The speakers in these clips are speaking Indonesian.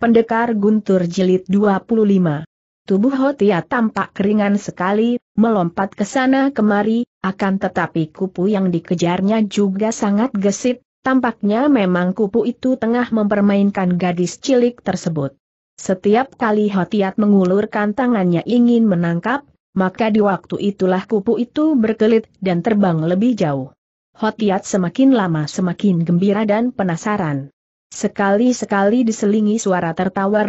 Pendekar Guntur Jilid 25 Tubuh Hotia tampak keringan sekali, melompat ke sana kemari, akan tetapi kupu yang dikejarnya juga sangat gesit, tampaknya memang kupu itu tengah mempermainkan gadis cilik tersebut. Setiap kali Hotiat mengulurkan tangannya ingin menangkap, maka di waktu itulah kupu itu berkelit dan terbang lebih jauh. Hotiat semakin lama semakin gembira dan penasaran. Sekali-sekali diselingi suara tertawa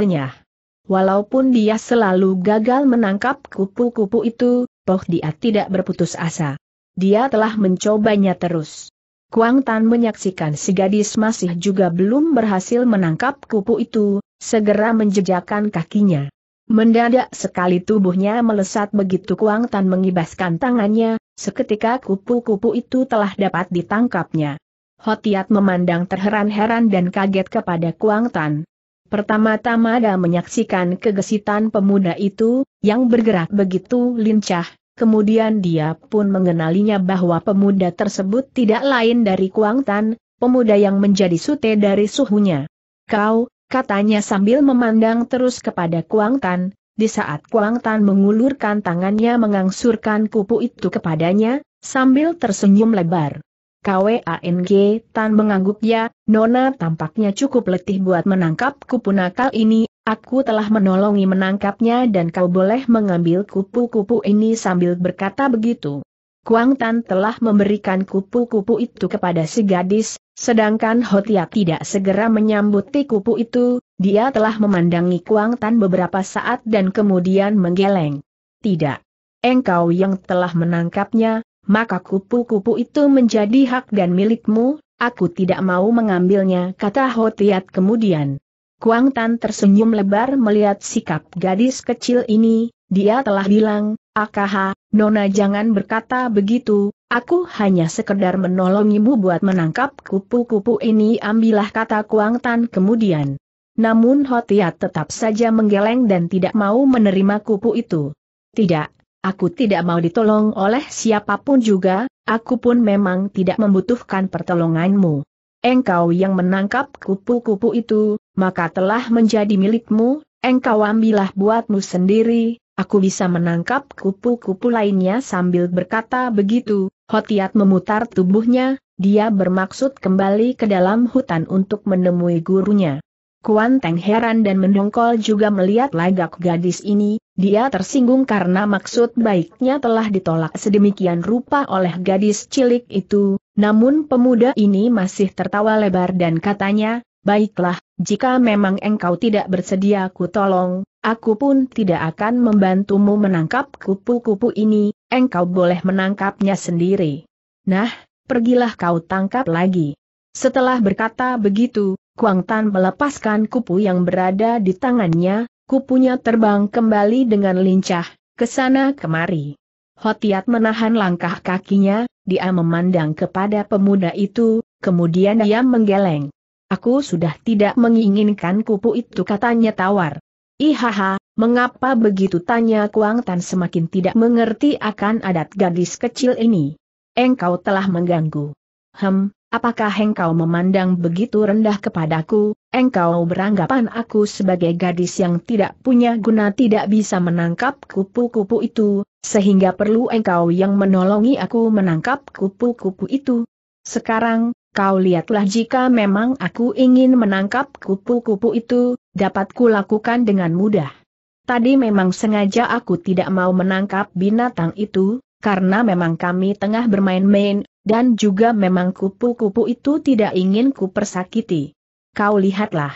Walaupun dia selalu gagal menangkap kupu-kupu itu, Poh dia tidak berputus asa. Dia telah mencobanya terus. Kuang Tan menyaksikan si gadis masih juga belum berhasil menangkap kupu itu, segera menjejakkan kakinya. Mendadak sekali tubuhnya melesat begitu Kuang Tan mengibaskan tangannya, seketika kupu-kupu itu telah dapat ditangkapnya. Hotiat memandang terheran-heran dan kaget kepada Kuang Tan. Pertama-tama dia menyaksikan kegesitan pemuda itu, yang bergerak begitu lincah, kemudian dia pun mengenalinya bahwa pemuda tersebut tidak lain dari Kuang Tan, pemuda yang menjadi sute dari suhunya. Kau, katanya sambil memandang terus kepada Kuang Tan, di saat Kuang Tan mengulurkan tangannya mengangsurkan kupu itu kepadanya, sambil tersenyum lebar. KWANG Tan mengangguk ya, Nona tampaknya cukup letih buat menangkap kupu nakal ini, aku telah menolongi menangkapnya dan kau boleh mengambil kupu-kupu ini sambil berkata begitu. Kuang Tan telah memberikan kupu-kupu itu kepada si gadis, sedangkan Hotia tidak segera menyambuti kupu itu, dia telah memandangi Kuang Tan beberapa saat dan kemudian menggeleng. Tidak. Engkau yang telah menangkapnya, maka kupu-kupu itu menjadi hak dan milikmu, aku tidak mau mengambilnya kata Hotiat kemudian. Kuang Tan tersenyum lebar melihat sikap gadis kecil ini, dia telah bilang, Akaha, Nona jangan berkata begitu, aku hanya sekedar menolongimu buat menangkap kupu-kupu ini ambillah kata Kuang Tan kemudian. Namun Hotiat tetap saja menggeleng dan tidak mau menerima kupu itu. Tidak, Aku tidak mau ditolong oleh siapapun juga, aku pun memang tidak membutuhkan pertolonganmu. Engkau yang menangkap kupu-kupu itu, maka telah menjadi milikmu, engkau ambillah buatmu sendiri, aku bisa menangkap kupu-kupu lainnya sambil berkata begitu, Hotiat memutar tubuhnya, dia bermaksud kembali ke dalam hutan untuk menemui gurunya. Kuan Teng heran dan mendongkol juga melihat lagak gadis ini, dia tersinggung karena maksud baiknya telah ditolak sedemikian rupa oleh gadis cilik itu, namun pemuda ini masih tertawa lebar dan katanya, baiklah, jika memang engkau tidak bersedia ku tolong, aku pun tidak akan membantumu menangkap kupu-kupu ini, engkau boleh menangkapnya sendiri. Nah, pergilah kau tangkap lagi. Setelah berkata begitu, Kuang Tan melepaskan kupu yang berada di tangannya, kupunya terbang kembali dengan lincah, ke sana kemari. Hotiat menahan langkah kakinya, dia memandang kepada pemuda itu, kemudian dia menggeleng. Aku sudah tidak menginginkan kupu itu katanya tawar. Ihaha, mengapa begitu tanya Kuang Tan semakin tidak mengerti akan adat gadis kecil ini. Engkau telah mengganggu. Hem, Apakah engkau memandang begitu rendah kepadaku, engkau beranggapan aku sebagai gadis yang tidak punya guna tidak bisa menangkap kupu-kupu itu, sehingga perlu engkau yang menolongi aku menangkap kupu-kupu itu? Sekarang, kau lihatlah jika memang aku ingin menangkap kupu-kupu itu, dapat kulakukan dengan mudah. Tadi memang sengaja aku tidak mau menangkap binatang itu, karena memang kami tengah bermain-main, dan juga memang kupu-kupu itu tidak ingin ku persakiti. Kau lihatlah.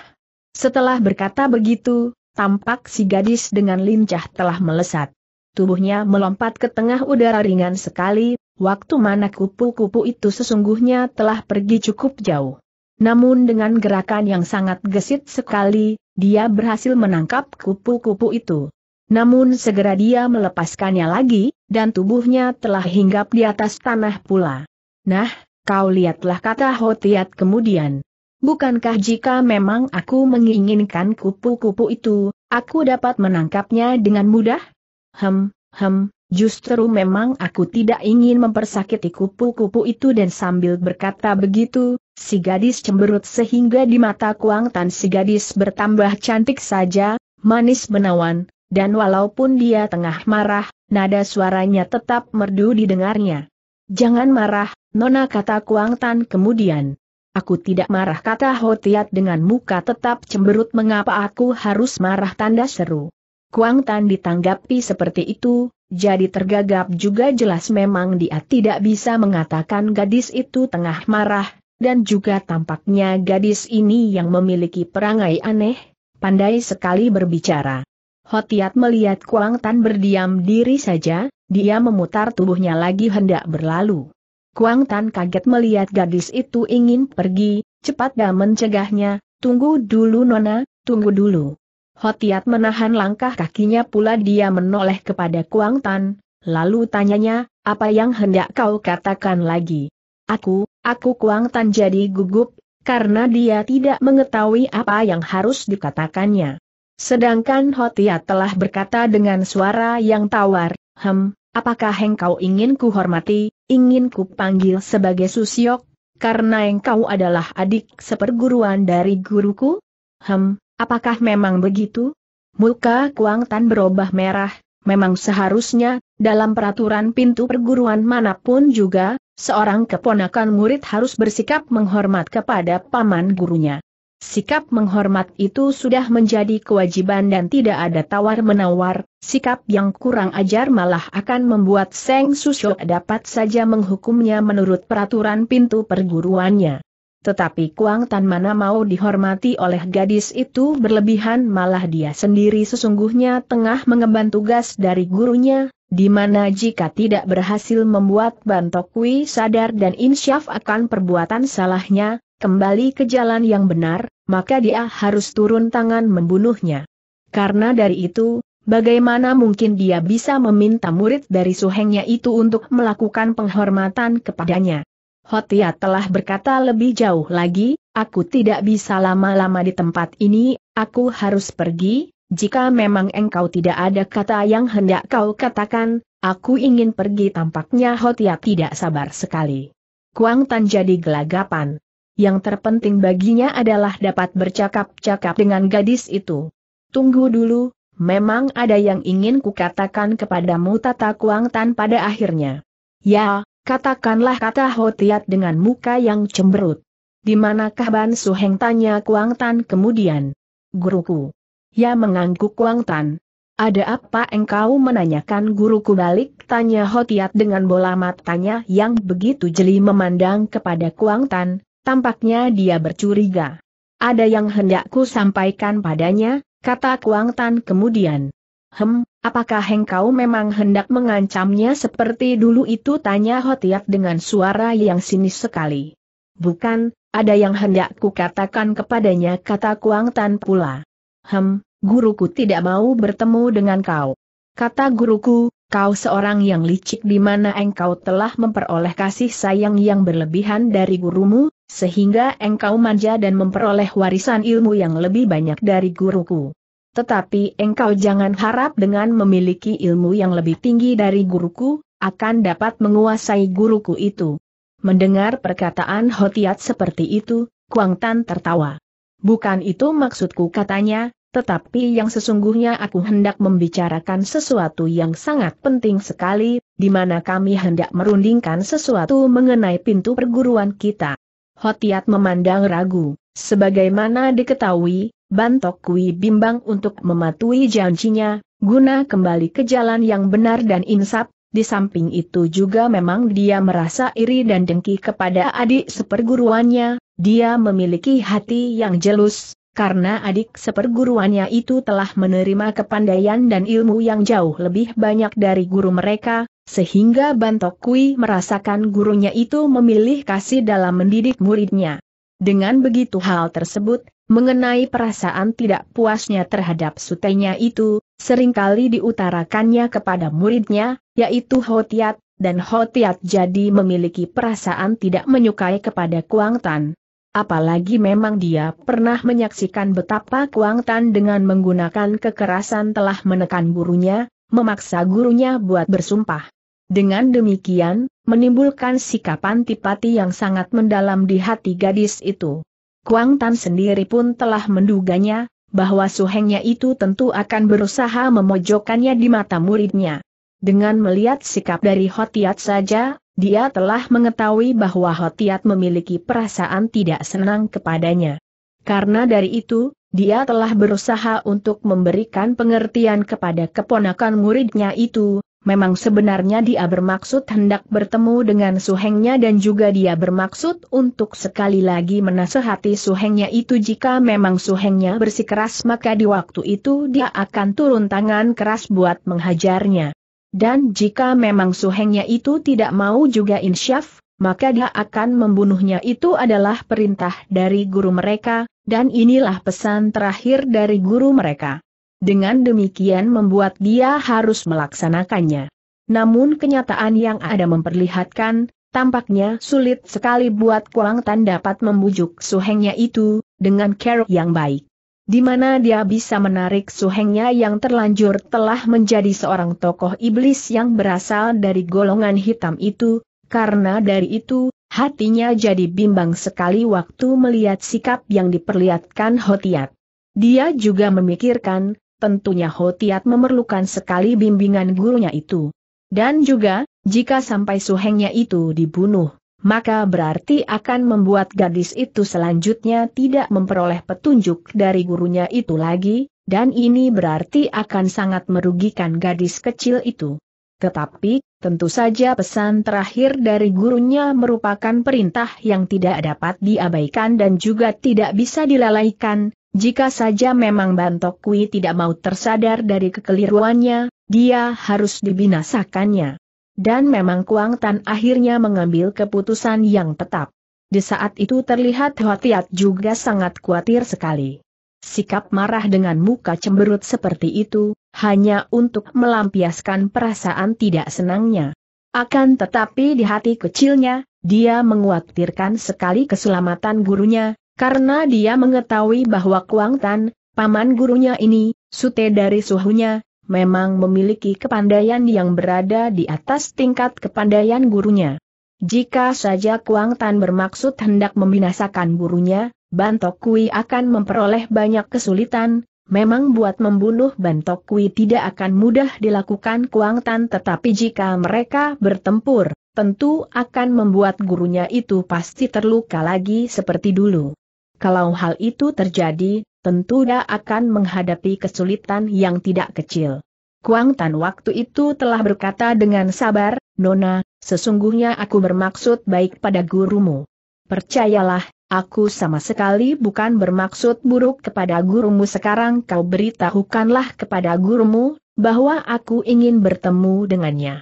Setelah berkata begitu, tampak si gadis dengan lincah telah melesat. Tubuhnya melompat ke tengah udara ringan sekali, waktu mana kupu-kupu itu sesungguhnya telah pergi cukup jauh. Namun dengan gerakan yang sangat gesit sekali, dia berhasil menangkap kupu-kupu itu. Namun segera dia melepaskannya lagi, dan tubuhnya telah hinggap di atas tanah pula. Nah, kau lihatlah kata Hotiat kemudian. Bukankah jika memang aku menginginkan kupu-kupu itu, aku dapat menangkapnya dengan mudah? Hem, hem, Justru memang aku tidak ingin mempersakiti kupu-kupu itu dan sambil berkata begitu, si gadis cemberut sehingga di mata Kuang Tan si gadis bertambah cantik saja, manis menawan, dan walaupun dia tengah marah, nada suaranya tetap merdu didengarnya. Jangan marah, Nona kata Kuang Tan kemudian. Aku tidak marah kata Hotiat dengan muka tetap cemberut mengapa aku harus marah tanda seru. Kuang Tan ditanggapi seperti itu, jadi tergagap juga jelas memang dia tidak bisa mengatakan gadis itu tengah marah, dan juga tampaknya gadis ini yang memiliki perangai aneh, pandai sekali berbicara. Hotiat melihat Kuang Tan berdiam diri saja, dia memutar tubuhnya lagi hendak berlalu. Kuang Tan kaget melihat gadis itu ingin pergi, cepat dan mencegahnya, tunggu dulu nona, tunggu dulu. Hotiat menahan langkah kakinya pula dia menoleh kepada Kuang Tan, lalu tanyanya, apa yang hendak kau katakan lagi? Aku, aku Kuang Tan jadi gugup, karena dia tidak mengetahui apa yang harus dikatakannya. Sedangkan Hotia telah berkata dengan suara yang tawar, Hem, apakah engkau ingin ku hormati, ingin ku panggil sebagai susyok, karena engkau adalah adik seperguruan dari guruku? Hem, apakah memang begitu? Muka Kuang Tan berubah merah, memang seharusnya, dalam peraturan pintu perguruan manapun juga, seorang keponakan murid harus bersikap menghormat kepada paman gurunya. Sikap menghormat itu sudah menjadi kewajiban dan tidak ada tawar-menawar, sikap yang kurang ajar malah akan membuat Seng Susyo dapat saja menghukumnya menurut peraturan pintu perguruannya. Tetapi Kuang Tan mana mau dihormati oleh gadis itu berlebihan malah dia sendiri sesungguhnya tengah mengemban tugas dari gurunya, di mana jika tidak berhasil membuat Bantokwi sadar dan insyaf akan perbuatan salahnya, kembali ke jalan yang benar, maka dia harus turun tangan membunuhnya. Karena dari itu, Bagaimana mungkin dia bisa meminta murid dari suhengnya itu untuk melakukan penghormatan kepadanya? Hotia telah berkata lebih jauh lagi, aku tidak bisa lama-lama di tempat ini, aku harus pergi, jika memang engkau tidak ada kata yang hendak kau katakan, aku ingin pergi tampaknya Hotia tidak sabar sekali. Kuang Tan jadi gelagapan yang terpenting baginya adalah dapat bercakap-cakap dengan gadis itu. Tunggu dulu, memang ada yang ingin kukatakan kepadamu tata Kuang Tan. pada akhirnya. Ya, katakanlah kata Hotiat dengan muka yang cemberut. Di manakah Ban Suheng tanya Kuang Tan kemudian? Guruku. Ya mengangguk Kuang Tan. Ada apa engkau menanyakan guruku balik? Tanya Hotiat dengan bola matanya yang begitu jeli memandang kepada Kuang Tan. Tampaknya dia bercuriga. Ada yang hendakku sampaikan padanya, kata Kuang Tan kemudian. Hem, apakah engkau memang hendak mengancamnya seperti dulu itu tanya Hotiat dengan suara yang sinis sekali. Bukan, ada yang hendak ku katakan kepadanya kata Kuang Tan pula. Hem, guruku tidak mau bertemu dengan kau. Kata guruku, kau seorang yang licik di mana engkau telah memperoleh kasih sayang yang berlebihan dari gurumu, sehingga engkau manja dan memperoleh warisan ilmu yang lebih banyak dari guruku. Tetapi engkau jangan harap dengan memiliki ilmu yang lebih tinggi dari guruku, akan dapat menguasai guruku itu. Mendengar perkataan Hotiat seperti itu, Kuang Tan tertawa. Bukan itu maksudku katanya, tetapi yang sesungguhnya aku hendak membicarakan sesuatu yang sangat penting sekali, di mana kami hendak merundingkan sesuatu mengenai pintu perguruan kita. Hotiat memandang ragu, sebagaimana diketahui, Bantok Kui bimbang untuk mematuhi janjinya, guna kembali ke jalan yang benar dan insap, di samping itu juga memang dia merasa iri dan dengki kepada adik seperguruannya, dia memiliki hati yang jelus, karena adik seperguruannya itu telah menerima kepandaian dan ilmu yang jauh lebih banyak dari guru mereka, sehingga Bantok Kui merasakan gurunya itu memilih kasih dalam mendidik muridnya. Dengan begitu hal tersebut, mengenai perasaan tidak puasnya terhadap sutenya itu, seringkali diutarakannya kepada muridnya, yaitu Hotiat, dan Hotiat jadi memiliki perasaan tidak menyukai kepada Kuang Tan. Apalagi memang dia pernah menyaksikan betapa Kuang Tan dengan menggunakan kekerasan telah menekan gurunya, memaksa gurunya buat bersumpah. Dengan demikian, menimbulkan sikap antipati yang sangat mendalam di hati gadis itu. Kuang Tan sendiri pun telah menduganya, bahwa suhengnya itu tentu akan berusaha memojokkannya di mata muridnya. Dengan melihat sikap dari Hotiat saja, dia telah mengetahui bahwa Hotiat memiliki perasaan tidak senang kepadanya. Karena dari itu, dia telah berusaha untuk memberikan pengertian kepada keponakan muridnya itu, memang sebenarnya dia bermaksud hendak bertemu dengan suhengnya dan juga dia bermaksud untuk sekali lagi menasehati suhengnya itu jika memang suhengnya bersikeras maka di waktu itu dia akan turun tangan keras buat menghajarnya. Dan jika memang suhengnya itu tidak mau juga insyaf, maka dia akan membunuhnya itu adalah perintah dari guru mereka, dan inilah pesan terakhir dari guru mereka. Dengan demikian membuat dia harus melaksanakannya. Namun kenyataan yang ada memperlihatkan, tampaknya sulit sekali buat Kuang Tan dapat membujuk suhengnya itu, dengan care yang baik di mana dia bisa menarik suhengnya yang terlanjur telah menjadi seorang tokoh iblis yang berasal dari golongan hitam itu, karena dari itu, hatinya jadi bimbang sekali waktu melihat sikap yang diperlihatkan Hotiat. Dia juga memikirkan, tentunya Hotiat memerlukan sekali bimbingan gurunya itu. Dan juga, jika sampai suhengnya itu dibunuh, maka berarti akan membuat gadis itu selanjutnya tidak memperoleh petunjuk dari gurunya itu lagi, dan ini berarti akan sangat merugikan gadis kecil itu. Tetapi, tentu saja pesan terakhir dari gurunya merupakan perintah yang tidak dapat diabaikan dan juga tidak bisa dilalaikan, jika saja memang Bantokwi tidak mau tersadar dari kekeliruannya, dia harus dibinasakannya. Dan memang Kuang Tan akhirnya mengambil keputusan yang tetap. Di saat itu terlihat Hoatiat juga sangat khawatir sekali. Sikap marah dengan muka cemberut seperti itu, hanya untuk melampiaskan perasaan tidak senangnya. Akan tetapi di hati kecilnya, dia mengkhawatirkan sekali keselamatan gurunya, karena dia mengetahui bahwa Kuang Tan, paman gurunya ini, sute dari suhunya, memang memiliki kepandaian yang berada di atas tingkat kepandaian gurunya. Jika saja Kuang Tan bermaksud hendak membinasakan gurunya, Bantok Kui akan memperoleh banyak kesulitan, memang buat membunuh Bantok Kui tidak akan mudah dilakukan Kuang Tan tetapi jika mereka bertempur, tentu akan membuat gurunya itu pasti terluka lagi seperti dulu. Kalau hal itu terjadi, tentu dia akan menghadapi kesulitan yang tidak kecil. Kuang Tan waktu itu telah berkata dengan sabar, Nona, sesungguhnya aku bermaksud baik pada gurumu. Percayalah, aku sama sekali bukan bermaksud buruk kepada gurumu sekarang kau beritahukanlah kepada gurumu, bahwa aku ingin bertemu dengannya.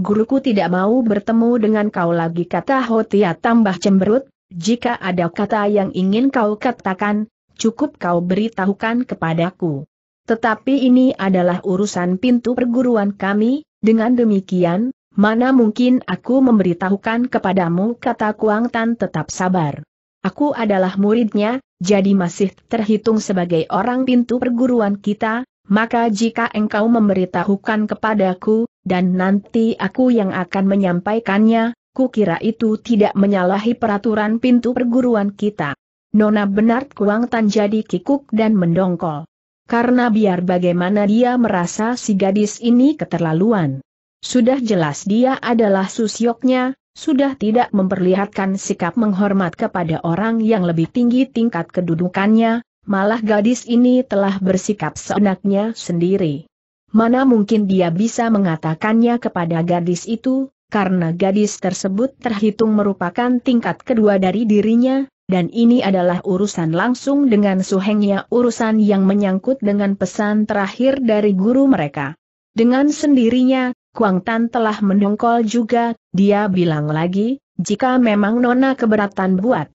Guruku tidak mau bertemu dengan kau lagi kata Hotia tambah cemberut, jika ada kata yang ingin kau katakan, cukup kau beritahukan kepadaku. Tetapi ini adalah urusan pintu perguruan kami, dengan demikian, mana mungkin aku memberitahukan kepadamu kata Kuang Tan tetap sabar. Aku adalah muridnya, jadi masih terhitung sebagai orang pintu perguruan kita, maka jika engkau memberitahukan kepadaku, dan nanti aku yang akan menyampaikannya, kukira itu tidak menyalahi peraturan pintu perguruan kita. Nona benar Kuang Tan jadi kikuk dan mendongkol. Karena biar bagaimana dia merasa si gadis ini keterlaluan. Sudah jelas dia adalah susyoknya, sudah tidak memperlihatkan sikap menghormat kepada orang yang lebih tinggi tingkat kedudukannya, malah gadis ini telah bersikap seenaknya sendiri. Mana mungkin dia bisa mengatakannya kepada gadis itu, karena gadis tersebut terhitung merupakan tingkat kedua dari dirinya, dan ini adalah urusan langsung dengan suhengnya urusan yang menyangkut dengan pesan terakhir dari guru mereka. Dengan sendirinya, Kuang Tan telah mendongkol juga, dia bilang lagi, jika memang Nona keberatan buat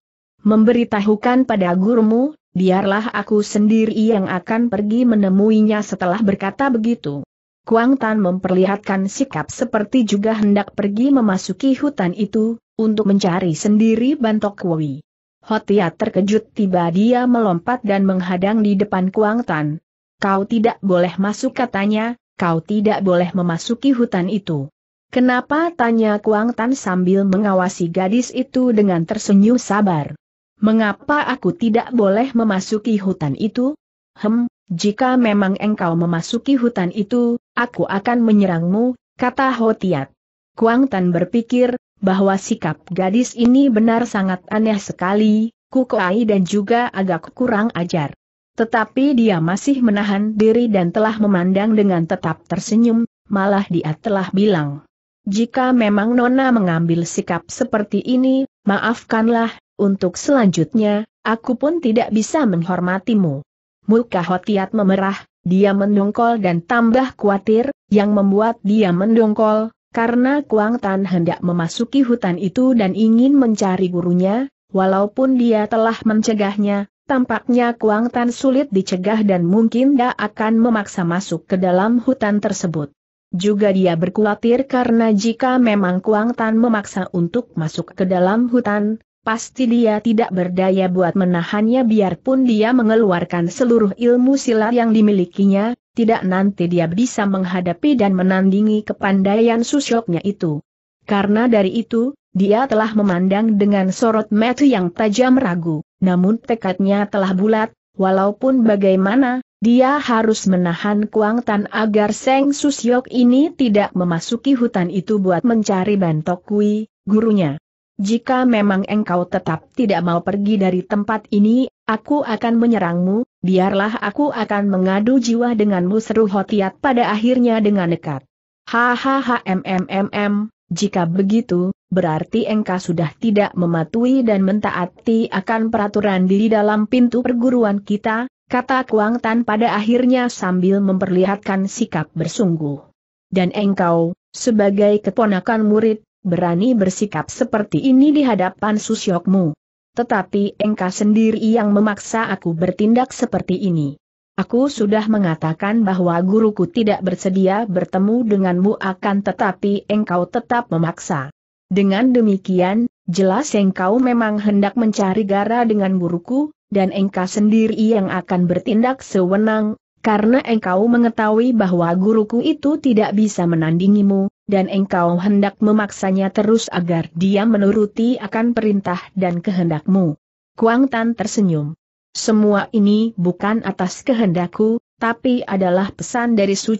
memberitahukan pada gurumu, biarlah aku sendiri yang akan pergi menemuinya setelah berkata begitu. Kuang Tan memperlihatkan sikap seperti juga hendak pergi memasuki hutan itu, untuk mencari sendiri Bantok Woi. Hotia terkejut tiba dia melompat dan menghadang di depan Kuang Tan. Kau tidak boleh masuk katanya, kau tidak boleh memasuki hutan itu. Kenapa tanya Kuang Tan sambil mengawasi gadis itu dengan tersenyum sabar. Mengapa aku tidak boleh memasuki hutan itu? Hem, jika memang engkau memasuki hutan itu, Aku akan menyerangmu, kata Hotiat. Kuang Tan berpikir, bahwa sikap gadis ini benar sangat aneh sekali, kukuai dan juga agak kurang ajar. Tetapi dia masih menahan diri dan telah memandang dengan tetap tersenyum, malah dia telah bilang. Jika memang Nona mengambil sikap seperti ini, maafkanlah, untuk selanjutnya, aku pun tidak bisa menghormatimu. Muka Hotiat memerah, dia mendongkol dan tambah khawatir, yang membuat dia mendongkol, karena Kuang Tan hendak memasuki hutan itu dan ingin mencari gurunya, walaupun dia telah mencegahnya, tampaknya Kuang Tan sulit dicegah dan mungkin dia akan memaksa masuk ke dalam hutan tersebut. Juga dia berkhawatir karena jika memang Kuang Tan memaksa untuk masuk ke dalam hutan, pasti dia tidak berdaya buat menahannya biarpun dia mengeluarkan seluruh ilmu silat yang dimilikinya, tidak nanti dia bisa menghadapi dan menandingi kepandaian susyoknya itu. Karena dari itu, dia telah memandang dengan sorot mata yang tajam ragu, namun tekadnya telah bulat, walaupun bagaimana, dia harus menahan kuangtan agar Seng Susyok ini tidak memasuki hutan itu buat mencari Bantok Kui, gurunya. Jika memang engkau tetap tidak mau pergi dari tempat ini, aku akan menyerangmu, biarlah aku akan mengadu jiwa denganmu seru Hotiat pada akhirnya dengan dekat. Hahaha mmmm, jika begitu, berarti engkau sudah tidak mematuhi dan mentaati akan peraturan di dalam pintu perguruan kita, kata Kuang Tan pada akhirnya sambil memperlihatkan sikap bersungguh. Dan engkau, sebagai keponakan murid, berani bersikap seperti ini di hadapan Susyokmu. Tetapi engkau sendiri yang memaksa aku bertindak seperti ini. Aku sudah mengatakan bahwa guruku tidak bersedia bertemu denganmu akan tetapi engkau tetap memaksa. Dengan demikian, jelas engkau memang hendak mencari gara dengan guruku, dan engkau sendiri yang akan bertindak sewenang, karena engkau mengetahui bahwa guruku itu tidak bisa menandingimu, dan engkau hendak memaksanya terus agar dia menuruti akan perintah dan kehendakmu. Kuang Tan tersenyum. Semua ini bukan atas kehendakku, tapi adalah pesan dari Su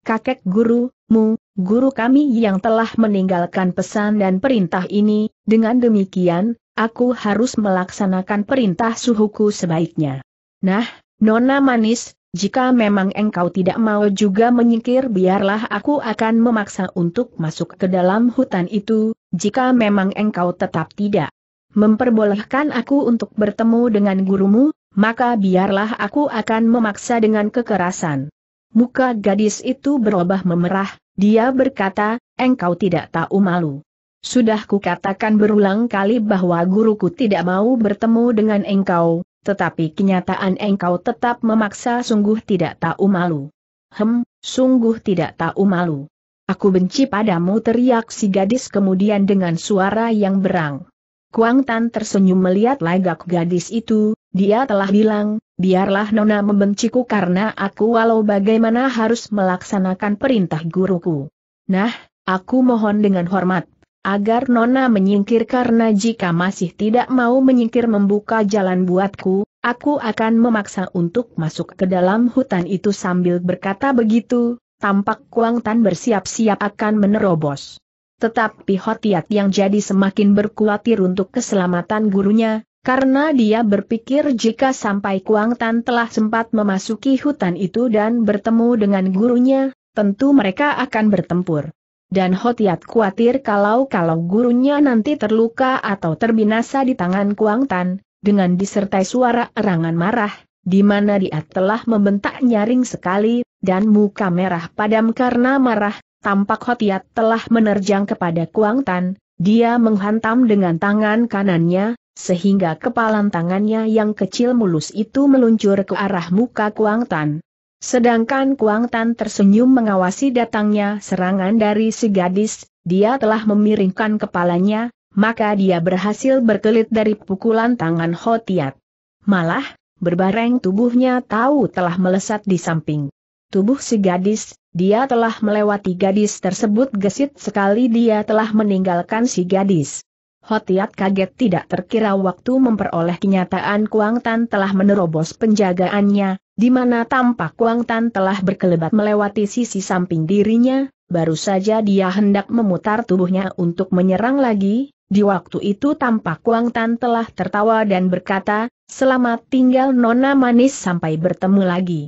kakek guru, mu, guru kami yang telah meninggalkan pesan dan perintah ini, dengan demikian, aku harus melaksanakan perintah suhuku sebaiknya. Nah, Nona Manis, jika memang engkau tidak mau juga menyingkir biarlah aku akan memaksa untuk masuk ke dalam hutan itu, jika memang engkau tetap tidak memperbolehkan aku untuk bertemu dengan gurumu, maka biarlah aku akan memaksa dengan kekerasan. Muka gadis itu berubah memerah, dia berkata, engkau tidak tahu malu. Sudah kukatakan berulang kali bahwa guruku tidak mau bertemu dengan engkau, tetapi kenyataan engkau tetap memaksa sungguh tidak tahu malu. Hem, sungguh tidak tahu malu. Aku benci padamu teriak si gadis kemudian dengan suara yang berang. Kuang Tan tersenyum melihat lagak gadis itu, dia telah bilang, biarlah Nona membenciku karena aku walau bagaimana harus melaksanakan perintah guruku. Nah, aku mohon dengan hormat agar Nona menyingkir karena jika masih tidak mau menyingkir membuka jalan buatku, aku akan memaksa untuk masuk ke dalam hutan itu sambil berkata begitu, tampak Kuang Tan bersiap-siap akan menerobos. Tetapi Hotiat yang jadi semakin berkuatir untuk keselamatan gurunya, karena dia berpikir jika sampai Kuang Tan telah sempat memasuki hutan itu dan bertemu dengan gurunya, tentu mereka akan bertempur. Dan Hotiat khawatir kalau-kalau gurunya nanti terluka atau terbinasa di tangan Kuang Tan, dengan disertai suara erangan marah, di mana dia telah membentak nyaring sekali, dan muka merah padam karena marah, tampak Hotiat telah menerjang kepada Kuang Tan, dia menghantam dengan tangan kanannya, sehingga kepalan tangannya yang kecil mulus itu meluncur ke arah muka Kuang Tan. Sedangkan Kuang Tan tersenyum mengawasi datangnya serangan dari si gadis, dia telah memiringkan kepalanya, maka dia berhasil berkelit dari pukulan tangan Hotiat. Malah, berbareng tubuhnya tahu telah melesat di samping tubuh si gadis, dia telah melewati gadis tersebut gesit sekali dia telah meninggalkan si gadis. Hotiat kaget tidak terkira waktu memperoleh kenyataan Kuang Tan telah menerobos penjagaannya, di mana tampak Wang Tan telah berkelebat melewati sisi samping dirinya, baru saja dia hendak memutar tubuhnya untuk menyerang lagi, di waktu itu tampak Wang Tan telah tertawa dan berkata, selamat tinggal Nona Manis sampai bertemu lagi.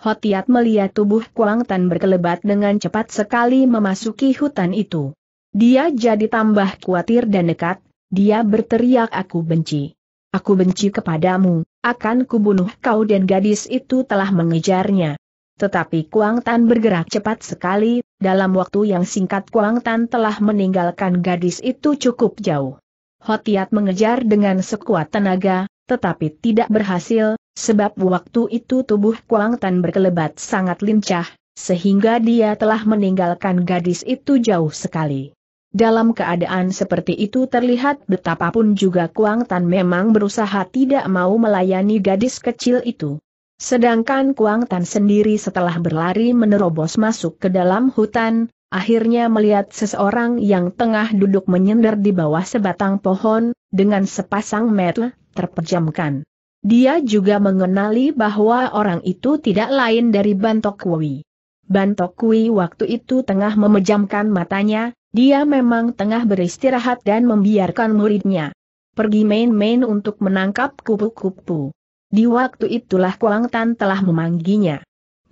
Hotiat melihat tubuh Kuang Tan berkelebat dengan cepat sekali memasuki hutan itu. Dia jadi tambah khawatir dan dekat, dia berteriak aku benci. Aku benci kepadamu, akan kubunuh kau dan gadis itu telah mengejarnya. Tetapi Kuang Tan bergerak cepat sekali, dalam waktu yang singkat Kuang Tan telah meninggalkan gadis itu cukup jauh. Hotiat mengejar dengan sekuat tenaga, tetapi tidak berhasil, sebab waktu itu tubuh Kuang Tan berkelebat sangat lincah, sehingga dia telah meninggalkan gadis itu jauh sekali. Dalam keadaan seperti itu terlihat betapapun juga Kuang Tan memang berusaha tidak mau melayani gadis kecil itu. Sedangkan Kuang Tan sendiri setelah berlari menerobos masuk ke dalam hutan, akhirnya melihat seseorang yang tengah duduk menyender di bawah sebatang pohon, dengan sepasang mata terpejamkan. Dia juga mengenali bahwa orang itu tidak lain dari Bantok Kui. Bantok Kui waktu itu tengah memejamkan matanya, dia memang tengah beristirahat dan membiarkan muridnya pergi main-main untuk menangkap kupu-kupu. Di waktu itulah Kuang Tan telah memangginya.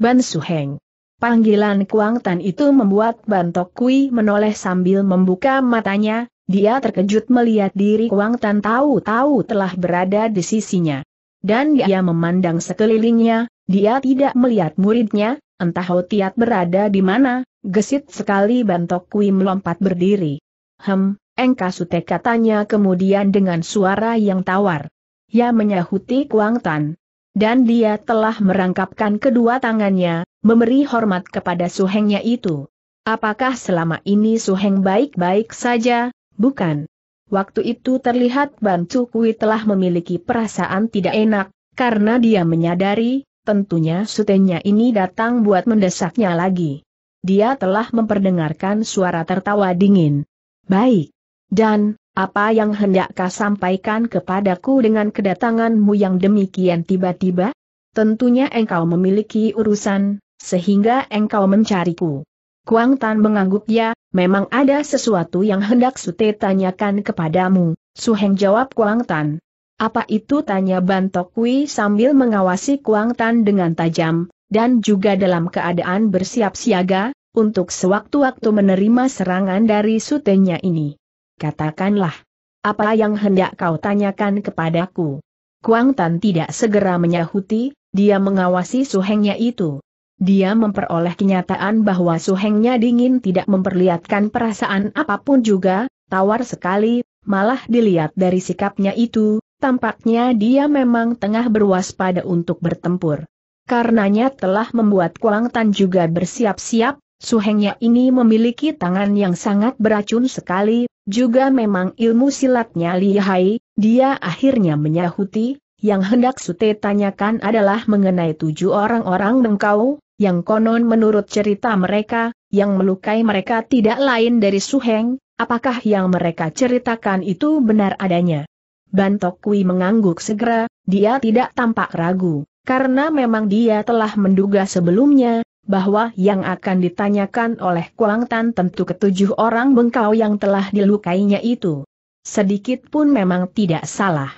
Ban Heng. Panggilan Kuang Tan itu membuat Ban Tok Kui menoleh sambil membuka matanya, dia terkejut melihat diri Kuang Tan tahu-tahu telah berada di sisinya. Dan dia memandang sekelilingnya, dia tidak melihat muridnya, Entah Hotiat berada di mana, gesit sekali Bantok Kui melompat berdiri. Hem, Engkasute katanya kemudian dengan suara yang tawar. Ya menyahuti Kuang Tan. Dan dia telah merangkapkan kedua tangannya, memberi hormat kepada suhengnya itu. Apakah selama ini suheng baik-baik saja? Bukan. Waktu itu terlihat Bantu Kui telah memiliki perasaan tidak enak, karena dia menyadari, Tentunya sutenya ini datang buat mendesaknya lagi. Dia telah memperdengarkan suara tertawa dingin. Baik. Dan, apa yang hendak kau sampaikan kepadaku dengan kedatanganmu yang demikian tiba-tiba? Tentunya engkau memiliki urusan, sehingga engkau mencariku. Kuang Tan mengangguk ya, memang ada sesuatu yang hendak Sute tanyakan kepadamu, Suheng jawab Kuang Tan. Apa itu tanya Bantokwi sambil mengawasi Kuang Tan dengan tajam, dan juga dalam keadaan bersiap siaga, untuk sewaktu-waktu menerima serangan dari sutenya ini. Katakanlah, apa yang hendak kau tanyakan kepadaku? Kuang Tan tidak segera menyahuti, dia mengawasi suhengnya itu. Dia memperoleh kenyataan bahwa suhengnya dingin tidak memperlihatkan perasaan apapun juga, tawar sekali, malah dilihat dari sikapnya itu, tampaknya dia memang tengah berwaspada untuk bertempur. Karenanya telah membuat Kuang Tan juga bersiap-siap, suhengnya ini memiliki tangan yang sangat beracun sekali, juga memang ilmu silatnya lihai, dia akhirnya menyahuti, yang hendak Sute tanyakan adalah mengenai tujuh orang-orang dengkau, yang konon menurut cerita mereka, yang melukai mereka tidak lain dari Suheng, apakah yang mereka ceritakan itu benar adanya. Bantok Kui mengangguk segera, dia tidak tampak ragu, karena memang dia telah menduga sebelumnya, bahwa yang akan ditanyakan oleh Kuang Tan tentu ketujuh orang bengkau yang telah dilukainya itu. Sedikit pun memang tidak salah.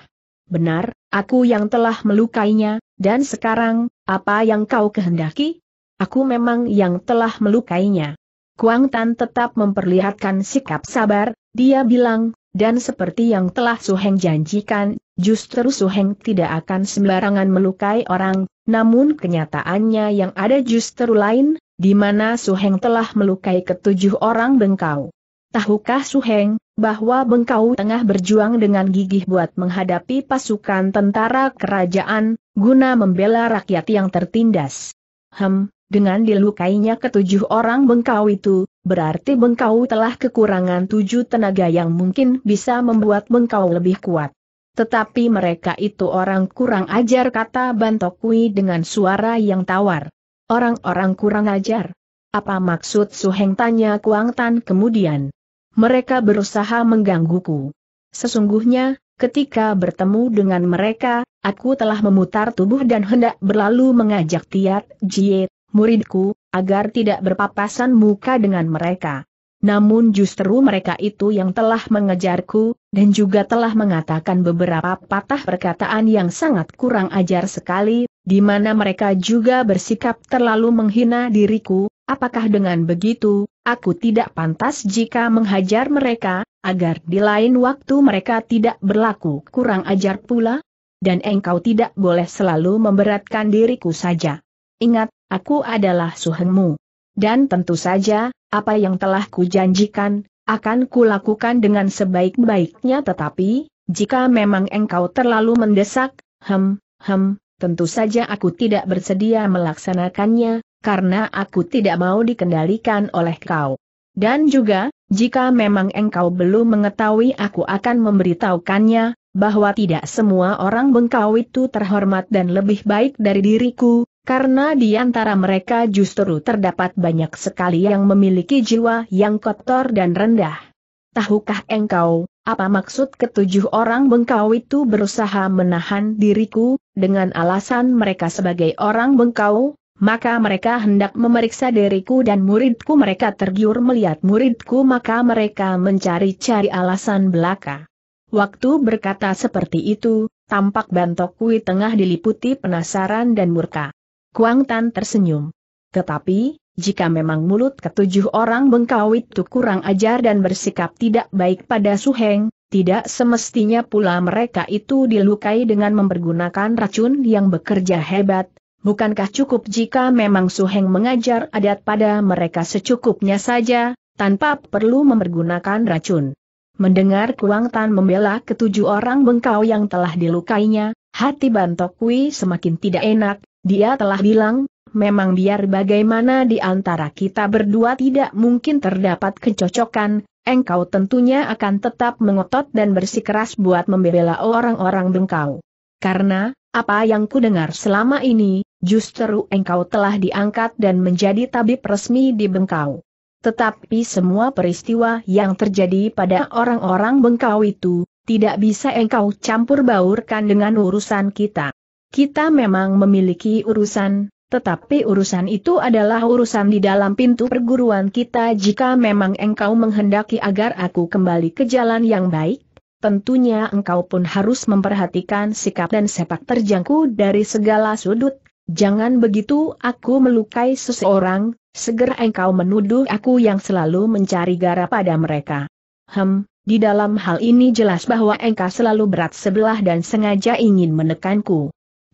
Benar, aku yang telah melukainya, dan sekarang, apa yang kau kehendaki? Aku memang yang telah melukainya. Kuang Tan tetap memperlihatkan sikap sabar, dia bilang, dan seperti yang telah Suheng janjikan, justru Suheng tidak akan sembarangan melukai orang, namun kenyataannya yang ada justru lain, di mana Suheng telah melukai ketujuh orang bengkau. Tahukah Suheng, bahwa Bengkau tengah berjuang dengan gigih buat menghadapi pasukan tentara kerajaan, guna membela rakyat yang tertindas? Hem, dengan dilukainya ketujuh orang bengkau itu, berarti bengkau telah kekurangan tujuh tenaga yang mungkin bisa membuat bengkau lebih kuat. Tetapi mereka itu orang kurang ajar kata Bantokui dengan suara yang tawar. Orang-orang kurang ajar. Apa maksud Suheng tanya Kuang Tan kemudian? Mereka berusaha menggangguku. Sesungguhnya, ketika bertemu dengan mereka, aku telah memutar tubuh dan hendak berlalu mengajak Tiat Jiet muridku, agar tidak berpapasan muka dengan mereka. Namun justru mereka itu yang telah mengejarku, dan juga telah mengatakan beberapa patah perkataan yang sangat kurang ajar sekali, di mana mereka juga bersikap terlalu menghina diriku, apakah dengan begitu, aku tidak pantas jika menghajar mereka, agar di lain waktu mereka tidak berlaku kurang ajar pula? Dan engkau tidak boleh selalu memberatkan diriku saja. Ingat, Aku adalah suhengmu. Dan tentu saja, apa yang telah kujanjikan, akan kulakukan dengan sebaik-baiknya tetapi, jika memang engkau terlalu mendesak, hem, hem, tentu saja aku tidak bersedia melaksanakannya, karena aku tidak mau dikendalikan oleh kau. Dan juga, jika memang engkau belum mengetahui aku akan memberitahukannya, bahwa tidak semua orang bengkau itu terhormat dan lebih baik dari diriku, karena di antara mereka justru terdapat banyak sekali yang memiliki jiwa yang kotor dan rendah. Tahukah engkau, apa maksud ketujuh orang bengkau itu berusaha menahan diriku, dengan alasan mereka sebagai orang bengkau, maka mereka hendak memeriksa diriku dan muridku mereka tergiur melihat muridku maka mereka mencari-cari alasan belaka. Waktu berkata seperti itu, tampak Bantokui tengah diliputi penasaran dan murka. Kuang Tan tersenyum. Tetapi, jika memang mulut ketujuh orang Bengkau itu kurang ajar dan bersikap tidak baik pada Su Heng, tidak semestinya pula mereka itu dilukai dengan mempergunakan racun yang bekerja hebat, bukankah cukup jika memang Su Heng mengajar adat pada mereka secukupnya saja, tanpa perlu mempergunakan racun. Mendengar Kuang Tan membela ketujuh orang bengkau yang telah dilukainya, hati Bantok semakin tidak enak, dia telah bilang, memang biar bagaimana di antara kita berdua tidak mungkin terdapat kecocokan, engkau tentunya akan tetap mengotot dan bersikeras buat membela orang-orang bengkau. Karena, apa yang kudengar selama ini, justru engkau telah diangkat dan menjadi tabib resmi di bengkau. Tetapi semua peristiwa yang terjadi pada orang-orang bengkau itu, tidak bisa engkau campur baurkan dengan urusan kita. Kita memang memiliki urusan, tetapi urusan itu adalah urusan di dalam pintu perguruan kita jika memang engkau menghendaki agar aku kembali ke jalan yang baik, tentunya engkau pun harus memperhatikan sikap dan sepak terjangku dari segala sudut. Jangan begitu aku melukai seseorang, segera engkau menuduh aku yang selalu mencari gara pada mereka. Hem, di dalam hal ini jelas bahwa engkau selalu berat sebelah dan sengaja ingin menekanku.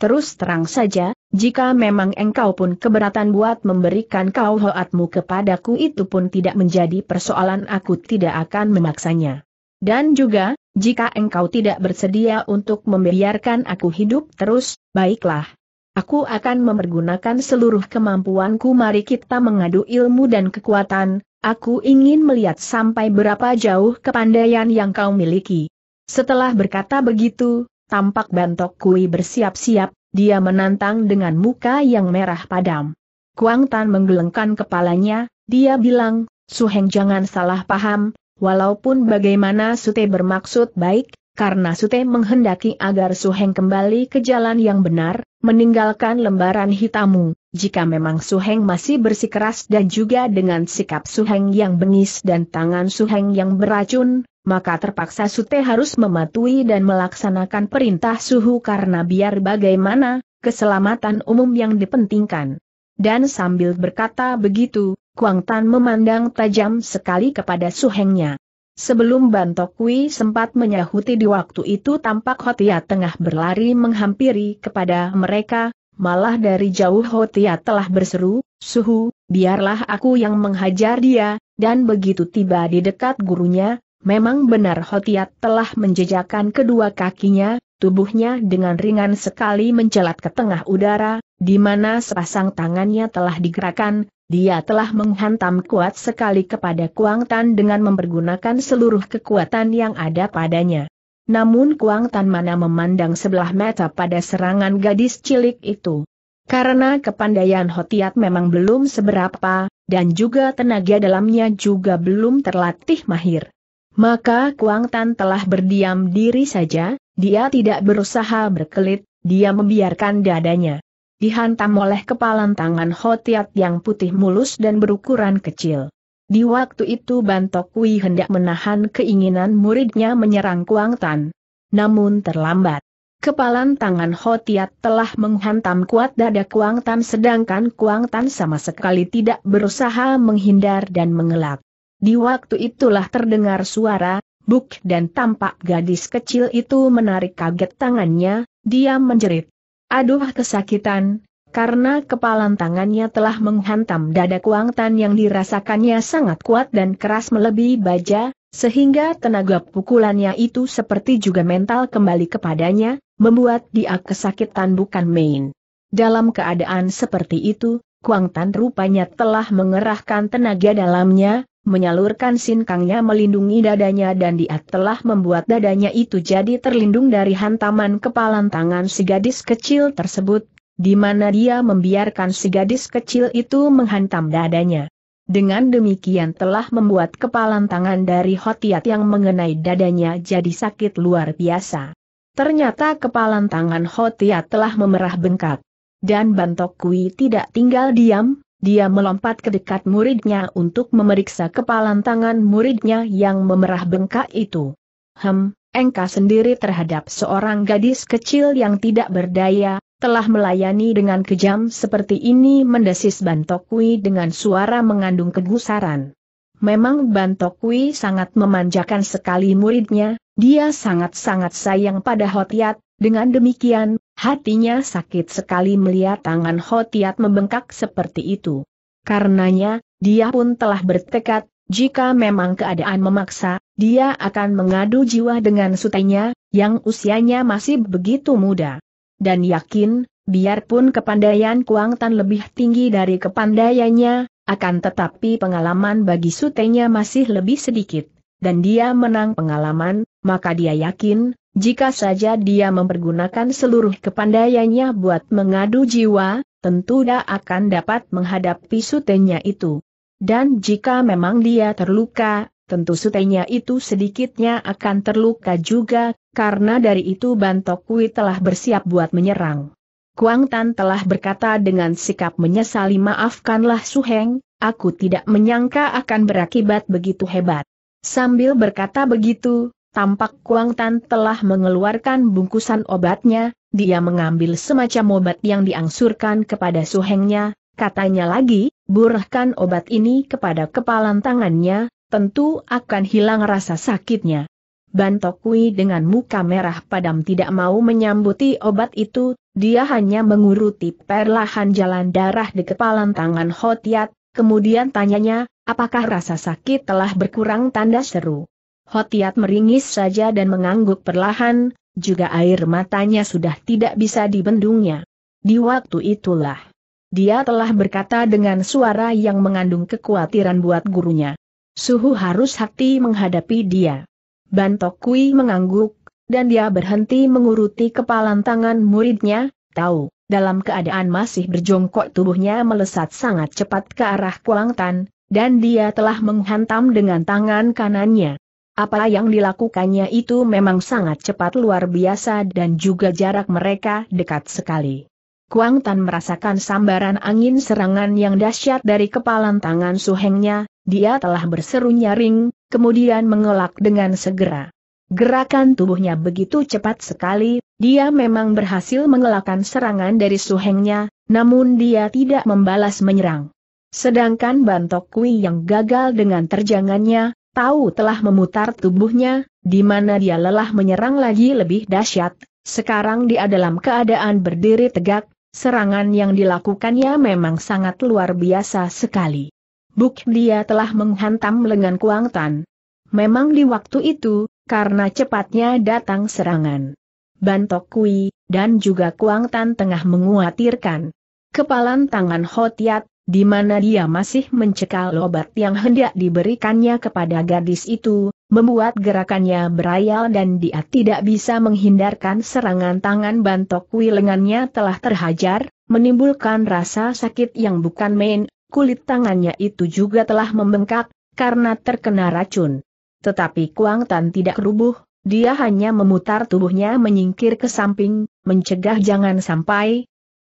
Terus terang saja, jika memang engkau pun keberatan buat memberikan kau hoatmu kepadaku itu pun tidak menjadi persoalan aku tidak akan memaksanya. Dan juga, jika engkau tidak bersedia untuk membiarkan aku hidup terus, baiklah. Aku akan memergunakan seluruh kemampuanku mari kita mengadu ilmu dan kekuatan, aku ingin melihat sampai berapa jauh kepandaian yang kau miliki. Setelah berkata begitu, tampak Bantok Kui bersiap-siap, dia menantang dengan muka yang merah padam. Kuang Tan menggelengkan kepalanya, dia bilang, Suheng jangan salah paham, walaupun bagaimana Sute bermaksud baik, karena Sute menghendaki agar Suheng kembali ke jalan yang benar, meninggalkan lembaran hitamu, jika memang Suheng masih bersikeras dan juga dengan sikap Suheng yang bengis dan tangan Suheng yang beracun, maka terpaksa Sute harus mematuhi dan melaksanakan perintah suhu karena biar bagaimana, keselamatan umum yang dipentingkan. Dan sambil berkata begitu, Kuang Tan memandang tajam sekali kepada suhengnya. Sebelum Bantokwi sempat menyahuti di waktu itu tampak Hotia tengah berlari menghampiri kepada mereka, malah dari jauh Hotia telah berseru, Suhu, biarlah aku yang menghajar dia, dan begitu tiba di dekat gurunya, Memang benar Hotiat telah menjejakkan kedua kakinya, tubuhnya dengan ringan sekali mencelat ke tengah udara, di mana sepasang tangannya telah digerakkan, dia telah menghantam kuat sekali kepada Kuang Tan dengan mempergunakan seluruh kekuatan yang ada padanya. Namun Kuang Tan mana memandang sebelah mata pada serangan gadis cilik itu. Karena kepandaian Hotiat memang belum seberapa, dan juga tenaga dalamnya juga belum terlatih mahir. Maka Kuang Tan telah berdiam diri saja, dia tidak berusaha berkelit, dia membiarkan dadanya dihantam oleh kepalan tangan Hotiat yang putih mulus dan berukuran kecil. Di waktu itu Bantok hendak menahan keinginan muridnya menyerang Kuang Tan. Namun terlambat. Kepalan tangan Hotiat telah menghantam kuat dada Kuang Tan sedangkan Kuang Tan sama sekali tidak berusaha menghindar dan mengelak. Di waktu itulah terdengar suara, buk dan tampak gadis kecil itu menarik kaget tangannya, dia menjerit. Aduh kesakitan, karena kepalan tangannya telah menghantam dada Kuang Tan yang dirasakannya sangat kuat dan keras melebihi baja, sehingga tenaga pukulannya itu seperti juga mental kembali kepadanya, membuat dia kesakitan bukan main. Dalam keadaan seperti itu, Kuang Tan rupanya telah mengerahkan tenaga dalamnya, menyalurkan sinkangnya melindungi dadanya dan dia telah membuat dadanya itu jadi terlindung dari hantaman kepalan tangan si gadis kecil tersebut, di mana dia membiarkan si gadis kecil itu menghantam dadanya. Dengan demikian telah membuat kepalan tangan dari Hotiat yang mengenai dadanya jadi sakit luar biasa. Ternyata kepalan tangan Hotiat telah memerah bengkak. Dan Bantok Kui tidak tinggal diam, dia melompat ke dekat muridnya untuk memeriksa kepalan tangan muridnya yang memerah bengkak itu. Hem, engkau sendiri terhadap seorang gadis kecil yang tidak berdaya, telah melayani dengan kejam seperti ini mendesis Bantokwi dengan suara mengandung kegusaran. Memang Bantokwi sangat memanjakan sekali muridnya, dia sangat-sangat sayang pada Hotiat, dengan demikian, hatinya sakit sekali melihat tangan Hotiat membengkak seperti itu. Karenanya, dia pun telah bertekad, jika memang keadaan memaksa, dia akan mengadu jiwa dengan sutenya, yang usianya masih begitu muda. Dan yakin, biarpun kepandaian Kuang Tan lebih tinggi dari kepandaiannya, akan tetapi pengalaman bagi sutenya masih lebih sedikit, dan dia menang pengalaman, maka dia yakin, jika saja dia mempergunakan seluruh kepandaiannya buat mengadu jiwa, tentu dia akan dapat menghadapi sutenya itu. Dan jika memang dia terluka, tentu sutenya itu sedikitnya akan terluka juga, karena dari itu Bantokui telah bersiap buat menyerang. Kuang Tan telah berkata dengan sikap menyesali maafkanlah Su Heng, aku tidak menyangka akan berakibat begitu hebat. Sambil berkata begitu, Tampak Kuang Tan telah mengeluarkan bungkusan obatnya, dia mengambil semacam obat yang diangsurkan kepada suhengnya, katanya lagi, burahkan obat ini kepada kepalan tangannya, tentu akan hilang rasa sakitnya. Bantokui dengan muka merah padam tidak mau menyambuti obat itu, dia hanya menguruti perlahan jalan darah di kepalan tangan Hotiat, kemudian tanyanya, apakah rasa sakit telah berkurang tanda seru. Hotiat meringis saja dan mengangguk perlahan, juga air matanya sudah tidak bisa dibendungnya. Di waktu itulah, dia telah berkata dengan suara yang mengandung kekhawatiran buat gurunya. Suhu harus hati menghadapi dia. Bantok Kui mengangguk, dan dia berhenti menguruti kepalan tangan muridnya, tahu, dalam keadaan masih berjongkok tubuhnya melesat sangat cepat ke arah Kuangtan, dan dia telah menghantam dengan tangan kanannya. Apa yang dilakukannya itu memang sangat cepat luar biasa dan juga jarak mereka dekat sekali. Kuang Tan merasakan sambaran angin serangan yang dahsyat dari kepalan tangan suhengnya, dia telah berseru nyaring, kemudian mengelak dengan segera. Gerakan tubuhnya begitu cepat sekali, dia memang berhasil mengelakkan serangan dari suhengnya, namun dia tidak membalas menyerang. Sedangkan Bantok Kui yang gagal dengan terjangannya, tahu telah memutar tubuhnya, di mana dia lelah menyerang lagi lebih dahsyat. Sekarang dia dalam keadaan berdiri tegak, serangan yang dilakukannya memang sangat luar biasa sekali. Buk dia telah menghantam lengan Kuang Tan. Memang di waktu itu, karena cepatnya datang serangan. Bantok Kui, dan juga Kuang Tan tengah menguatirkan. Kepalan tangan Hotiat, di mana dia masih mencekal obat yang hendak diberikannya kepada gadis itu, membuat gerakannya berayal dan dia tidak bisa menghindarkan serangan tangan bantok wilengannya telah terhajar, menimbulkan rasa sakit yang bukan main, kulit tangannya itu juga telah membengkak, karena terkena racun. Tetapi Kuang Tan tidak rubuh, dia hanya memutar tubuhnya menyingkir ke samping, mencegah jangan sampai,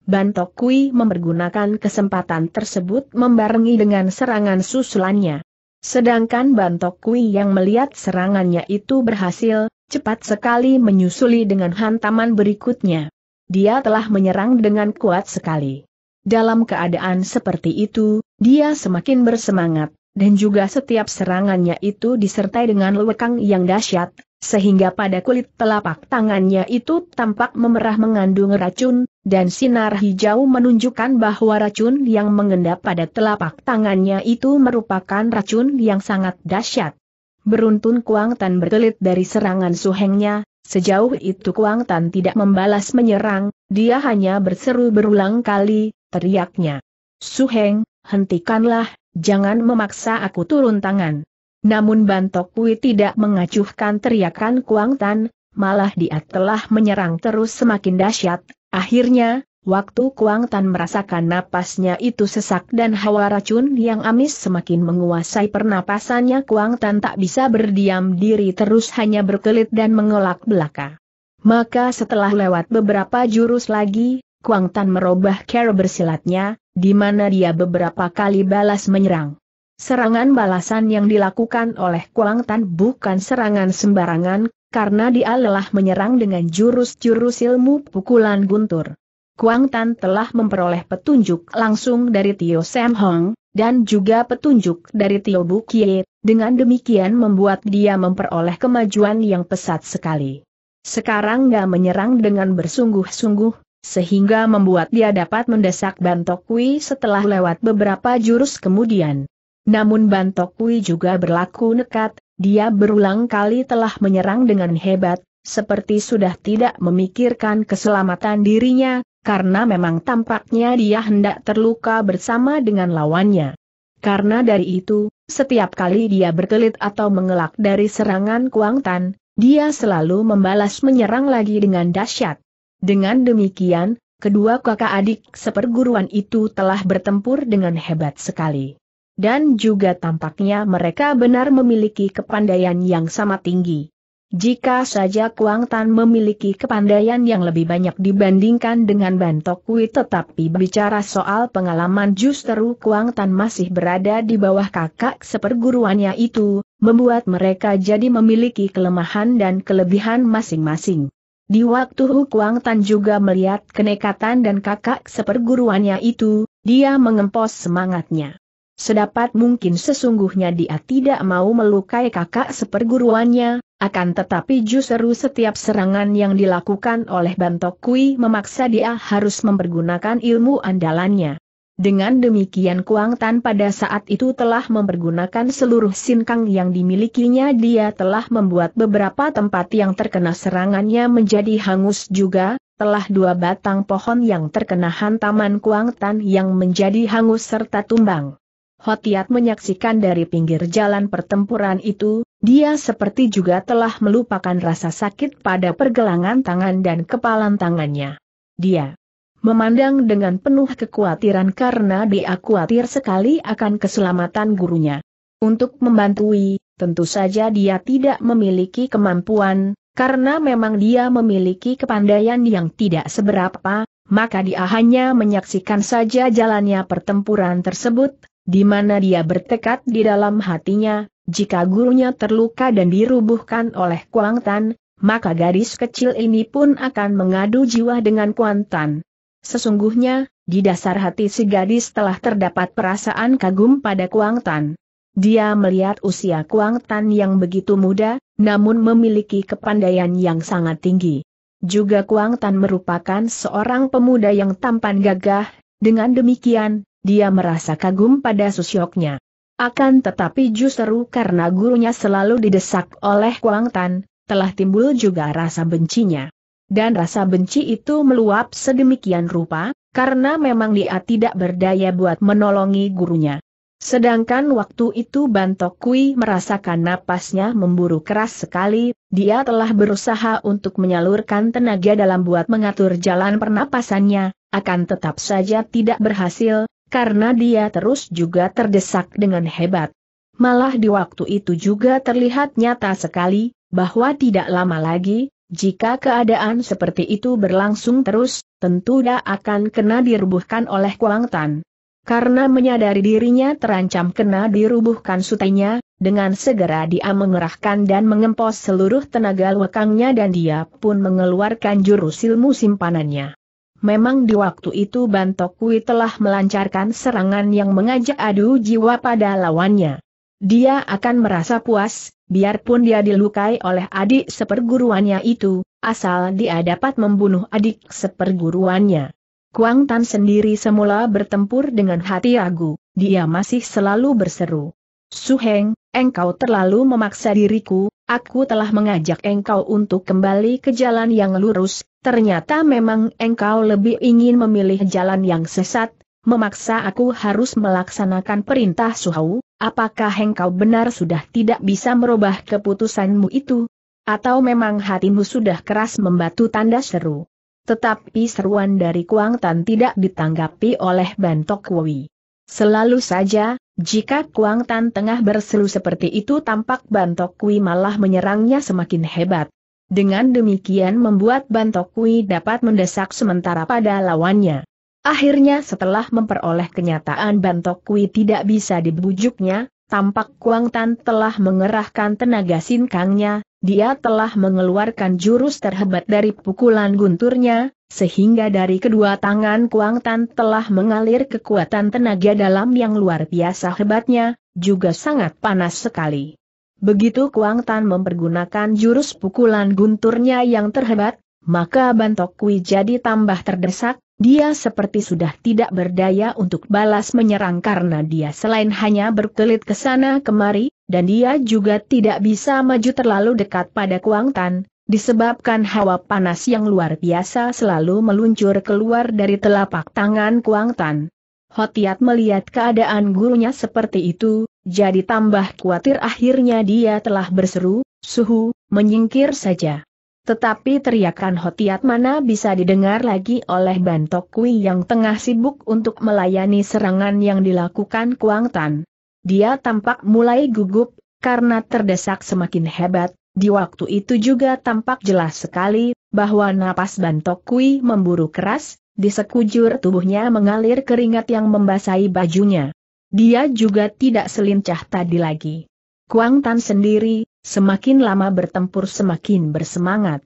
Bantok Kui mempergunakan kesempatan tersebut membarengi dengan serangan susulannya. Sedangkan Bantok Kui yang melihat serangannya itu berhasil, cepat sekali menyusuli dengan hantaman berikutnya. Dia telah menyerang dengan kuat sekali. Dalam keadaan seperti itu, dia semakin bersemangat, dan juga setiap serangannya itu disertai dengan lewekang yang dahsyat, sehingga pada kulit telapak tangannya itu tampak memerah mengandung racun, dan sinar hijau menunjukkan bahwa racun yang mengendap pada telapak tangannya itu merupakan racun yang sangat dahsyat. Beruntun Kuang Tan berkelit dari serangan suhengnya, sejauh itu Kuang Tan tidak membalas menyerang, dia hanya berseru berulang kali, teriaknya. Suheng, hentikanlah, jangan memaksa aku turun tangan. Namun Bantok Kui tidak mengacuhkan teriakan Kuang Tan, malah dia telah menyerang terus semakin dahsyat. Akhirnya, waktu Kuang Tan merasakan napasnya itu sesak dan hawa racun yang amis semakin menguasai pernapasannya Kuang Tan tak bisa berdiam diri terus hanya berkelit dan mengelak belaka. Maka setelah lewat beberapa jurus lagi, Kuang Tan merubah cara bersilatnya, di mana dia beberapa kali balas menyerang. Serangan balasan yang dilakukan oleh Kuang Tan bukan serangan sembarangan, karena dia lelah menyerang dengan jurus-jurus ilmu pukulan guntur. Kuang Tan telah memperoleh petunjuk langsung dari Tio Sam Hong, dan juga petunjuk dari Tio Kie, dengan demikian membuat dia memperoleh kemajuan yang pesat sekali. Sekarang dia menyerang dengan bersungguh-sungguh, sehingga membuat dia dapat mendesak Kui setelah lewat beberapa jurus kemudian. Namun Kui juga berlaku nekat, dia berulang kali telah menyerang dengan hebat, seperti sudah tidak memikirkan keselamatan dirinya, karena memang tampaknya dia hendak terluka bersama dengan lawannya. Karena dari itu, setiap kali dia berkelit atau mengelak dari serangan Kuang Tan, dia selalu membalas menyerang lagi dengan dahsyat. Dengan demikian, kedua kakak adik seperguruan itu telah bertempur dengan hebat sekali dan juga tampaknya mereka benar memiliki kepandaian yang sama tinggi. Jika saja Kuang Tan memiliki kepandaian yang lebih banyak dibandingkan dengan Bantok Kui tetapi bicara soal pengalaman justru Kuang Tan masih berada di bawah kakak seperguruannya itu, membuat mereka jadi memiliki kelemahan dan kelebihan masing-masing. Di waktu Hu Kuang Tan juga melihat kenekatan dan kakak seperguruannya itu, dia mengempos semangatnya. Sedapat mungkin sesungguhnya dia tidak mau melukai kakak seperguruannya, akan tetapi justru setiap serangan yang dilakukan oleh Bantok Kui memaksa dia harus mempergunakan ilmu andalannya. Dengan demikian Kuang Tan pada saat itu telah mempergunakan seluruh sinkang yang dimilikinya dia telah membuat beberapa tempat yang terkena serangannya menjadi hangus juga, telah dua batang pohon yang terkena hantaman Kuang Tan yang menjadi hangus serta tumbang. Hotiat menyaksikan dari pinggir jalan pertempuran itu, dia seperti juga telah melupakan rasa sakit pada pergelangan tangan dan kepalan tangannya. Dia memandang dengan penuh kekhawatiran karena dia khawatir sekali akan keselamatan gurunya. Untuk membantui, tentu saja dia tidak memiliki kemampuan, karena memang dia memiliki kepandaian yang tidak seberapa, maka dia hanya menyaksikan saja jalannya pertempuran tersebut, di mana dia bertekad di dalam hatinya, jika gurunya terluka dan dirubuhkan oleh Kuang Tan, maka gadis kecil ini pun akan mengadu jiwa dengan Kuang Tan. Sesungguhnya, di dasar hati si gadis telah terdapat perasaan kagum pada Kuang Tan. Dia melihat usia Kuang Tan yang begitu muda, namun memiliki kepandaian yang sangat tinggi. Juga Kuang Tan merupakan seorang pemuda yang tampan gagah, dengan demikian, dia merasa kagum pada susyoknya. Akan tetapi justru karena gurunya selalu didesak oleh Kuang Tan, telah timbul juga rasa bencinya. Dan rasa benci itu meluap sedemikian rupa, karena memang dia tidak berdaya buat menolongi gurunya. Sedangkan waktu itu Bantok Kui merasakan napasnya memburu keras sekali, dia telah berusaha untuk menyalurkan tenaga dalam buat mengatur jalan pernapasannya, akan tetap saja tidak berhasil, karena dia terus juga terdesak dengan hebat. Malah di waktu itu juga terlihat nyata sekali, bahwa tidak lama lagi, jika keadaan seperti itu berlangsung terus, tentu dia akan kena dirubuhkan oleh Kuang Tan. Karena menyadari dirinya terancam kena dirubuhkan sutenya, dengan segera dia mengerahkan dan mengempos seluruh tenaga lekangnya dan dia pun mengeluarkan jurus ilmu simpanannya. Memang di waktu itu Bantokui telah melancarkan serangan yang mengajak adu jiwa pada lawannya. Dia akan merasa puas, biarpun dia dilukai oleh adik seperguruannya itu, asal dia dapat membunuh adik seperguruannya. Kuang Tan sendiri semula bertempur dengan hati Agu, dia masih selalu berseru. Suheng, engkau terlalu memaksa diriku, aku telah mengajak engkau untuk kembali ke jalan yang lurus, ternyata memang engkau lebih ingin memilih jalan yang sesat, memaksa aku harus melaksanakan perintah Suhau, apakah engkau benar sudah tidak bisa merubah keputusanmu itu? Atau memang hatimu sudah keras membatu tanda seru? Tetapi seruan dari Kuang Tan tidak ditanggapi oleh Bantok Wui. Selalu saja, jika Kuang Tan tengah berseru seperti itu tampak Bantok Kui malah menyerangnya semakin hebat. Dengan demikian membuat Bantok Kui dapat mendesak sementara pada lawannya. Akhirnya setelah memperoleh kenyataan Bantok Kui tidak bisa dibujuknya, tampak Kuang Tan telah mengerahkan tenaga sinkangnya, dia telah mengeluarkan jurus terhebat dari pukulan gunturnya, sehingga dari kedua tangan Kuang Tan telah mengalir kekuatan tenaga dalam yang luar biasa hebatnya, juga sangat panas sekali. Begitu Kuang Tan mempergunakan jurus pukulan gunturnya yang terhebat, maka Bantok Kui jadi tambah terdesak, dia seperti sudah tidak berdaya untuk balas menyerang karena dia selain hanya berkelit ke sana kemari, dan dia juga tidak bisa maju terlalu dekat pada Kuang Tan, Disebabkan hawa panas yang luar biasa selalu meluncur keluar dari telapak tangan Kuang Tan. Hotiat melihat keadaan gurunya seperti itu, jadi tambah khawatir akhirnya dia telah berseru, suhu, menyingkir saja. Tetapi teriakan Hotiat mana bisa didengar lagi oleh Bantok Kui yang tengah sibuk untuk melayani serangan yang dilakukan Kuang Tan. Dia tampak mulai gugup, karena terdesak semakin hebat, di waktu itu juga tampak jelas sekali, bahwa napas Bantok Kui memburu keras, di sekujur tubuhnya mengalir keringat yang membasahi bajunya. Dia juga tidak selincah tadi lagi. Kuang Tan sendiri, semakin lama bertempur semakin bersemangat.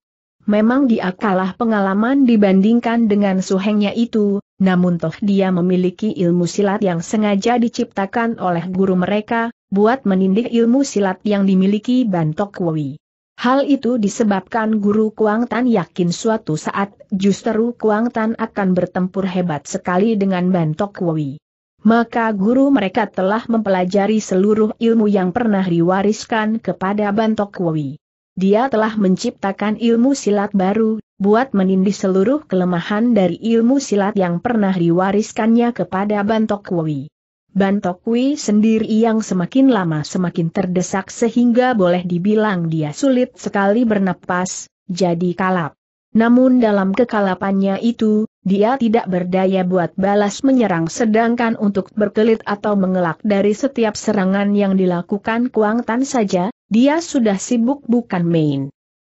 Memang dia kalah pengalaman dibandingkan dengan suhengnya itu, namun toh dia memiliki ilmu silat yang sengaja diciptakan oleh guru mereka, buat menindih ilmu silat yang dimiliki Bantok Kui. Hal itu disebabkan guru Kuang Tan yakin suatu saat justru Kuang Tan akan bertempur hebat sekali dengan Bantok Wui. Maka guru mereka telah mempelajari seluruh ilmu yang pernah diwariskan kepada Bantok Wui. Dia telah menciptakan ilmu silat baru, buat menindih seluruh kelemahan dari ilmu silat yang pernah diwariskannya kepada Bantok Wui. Bantokwi sendiri yang semakin lama semakin terdesak sehingga boleh dibilang dia sulit sekali bernapas, jadi kalap. Namun dalam kekalapannya itu, dia tidak berdaya buat balas menyerang sedangkan untuk berkelit atau mengelak dari setiap serangan yang dilakukan Kuang Tan saja, dia sudah sibuk bukan main.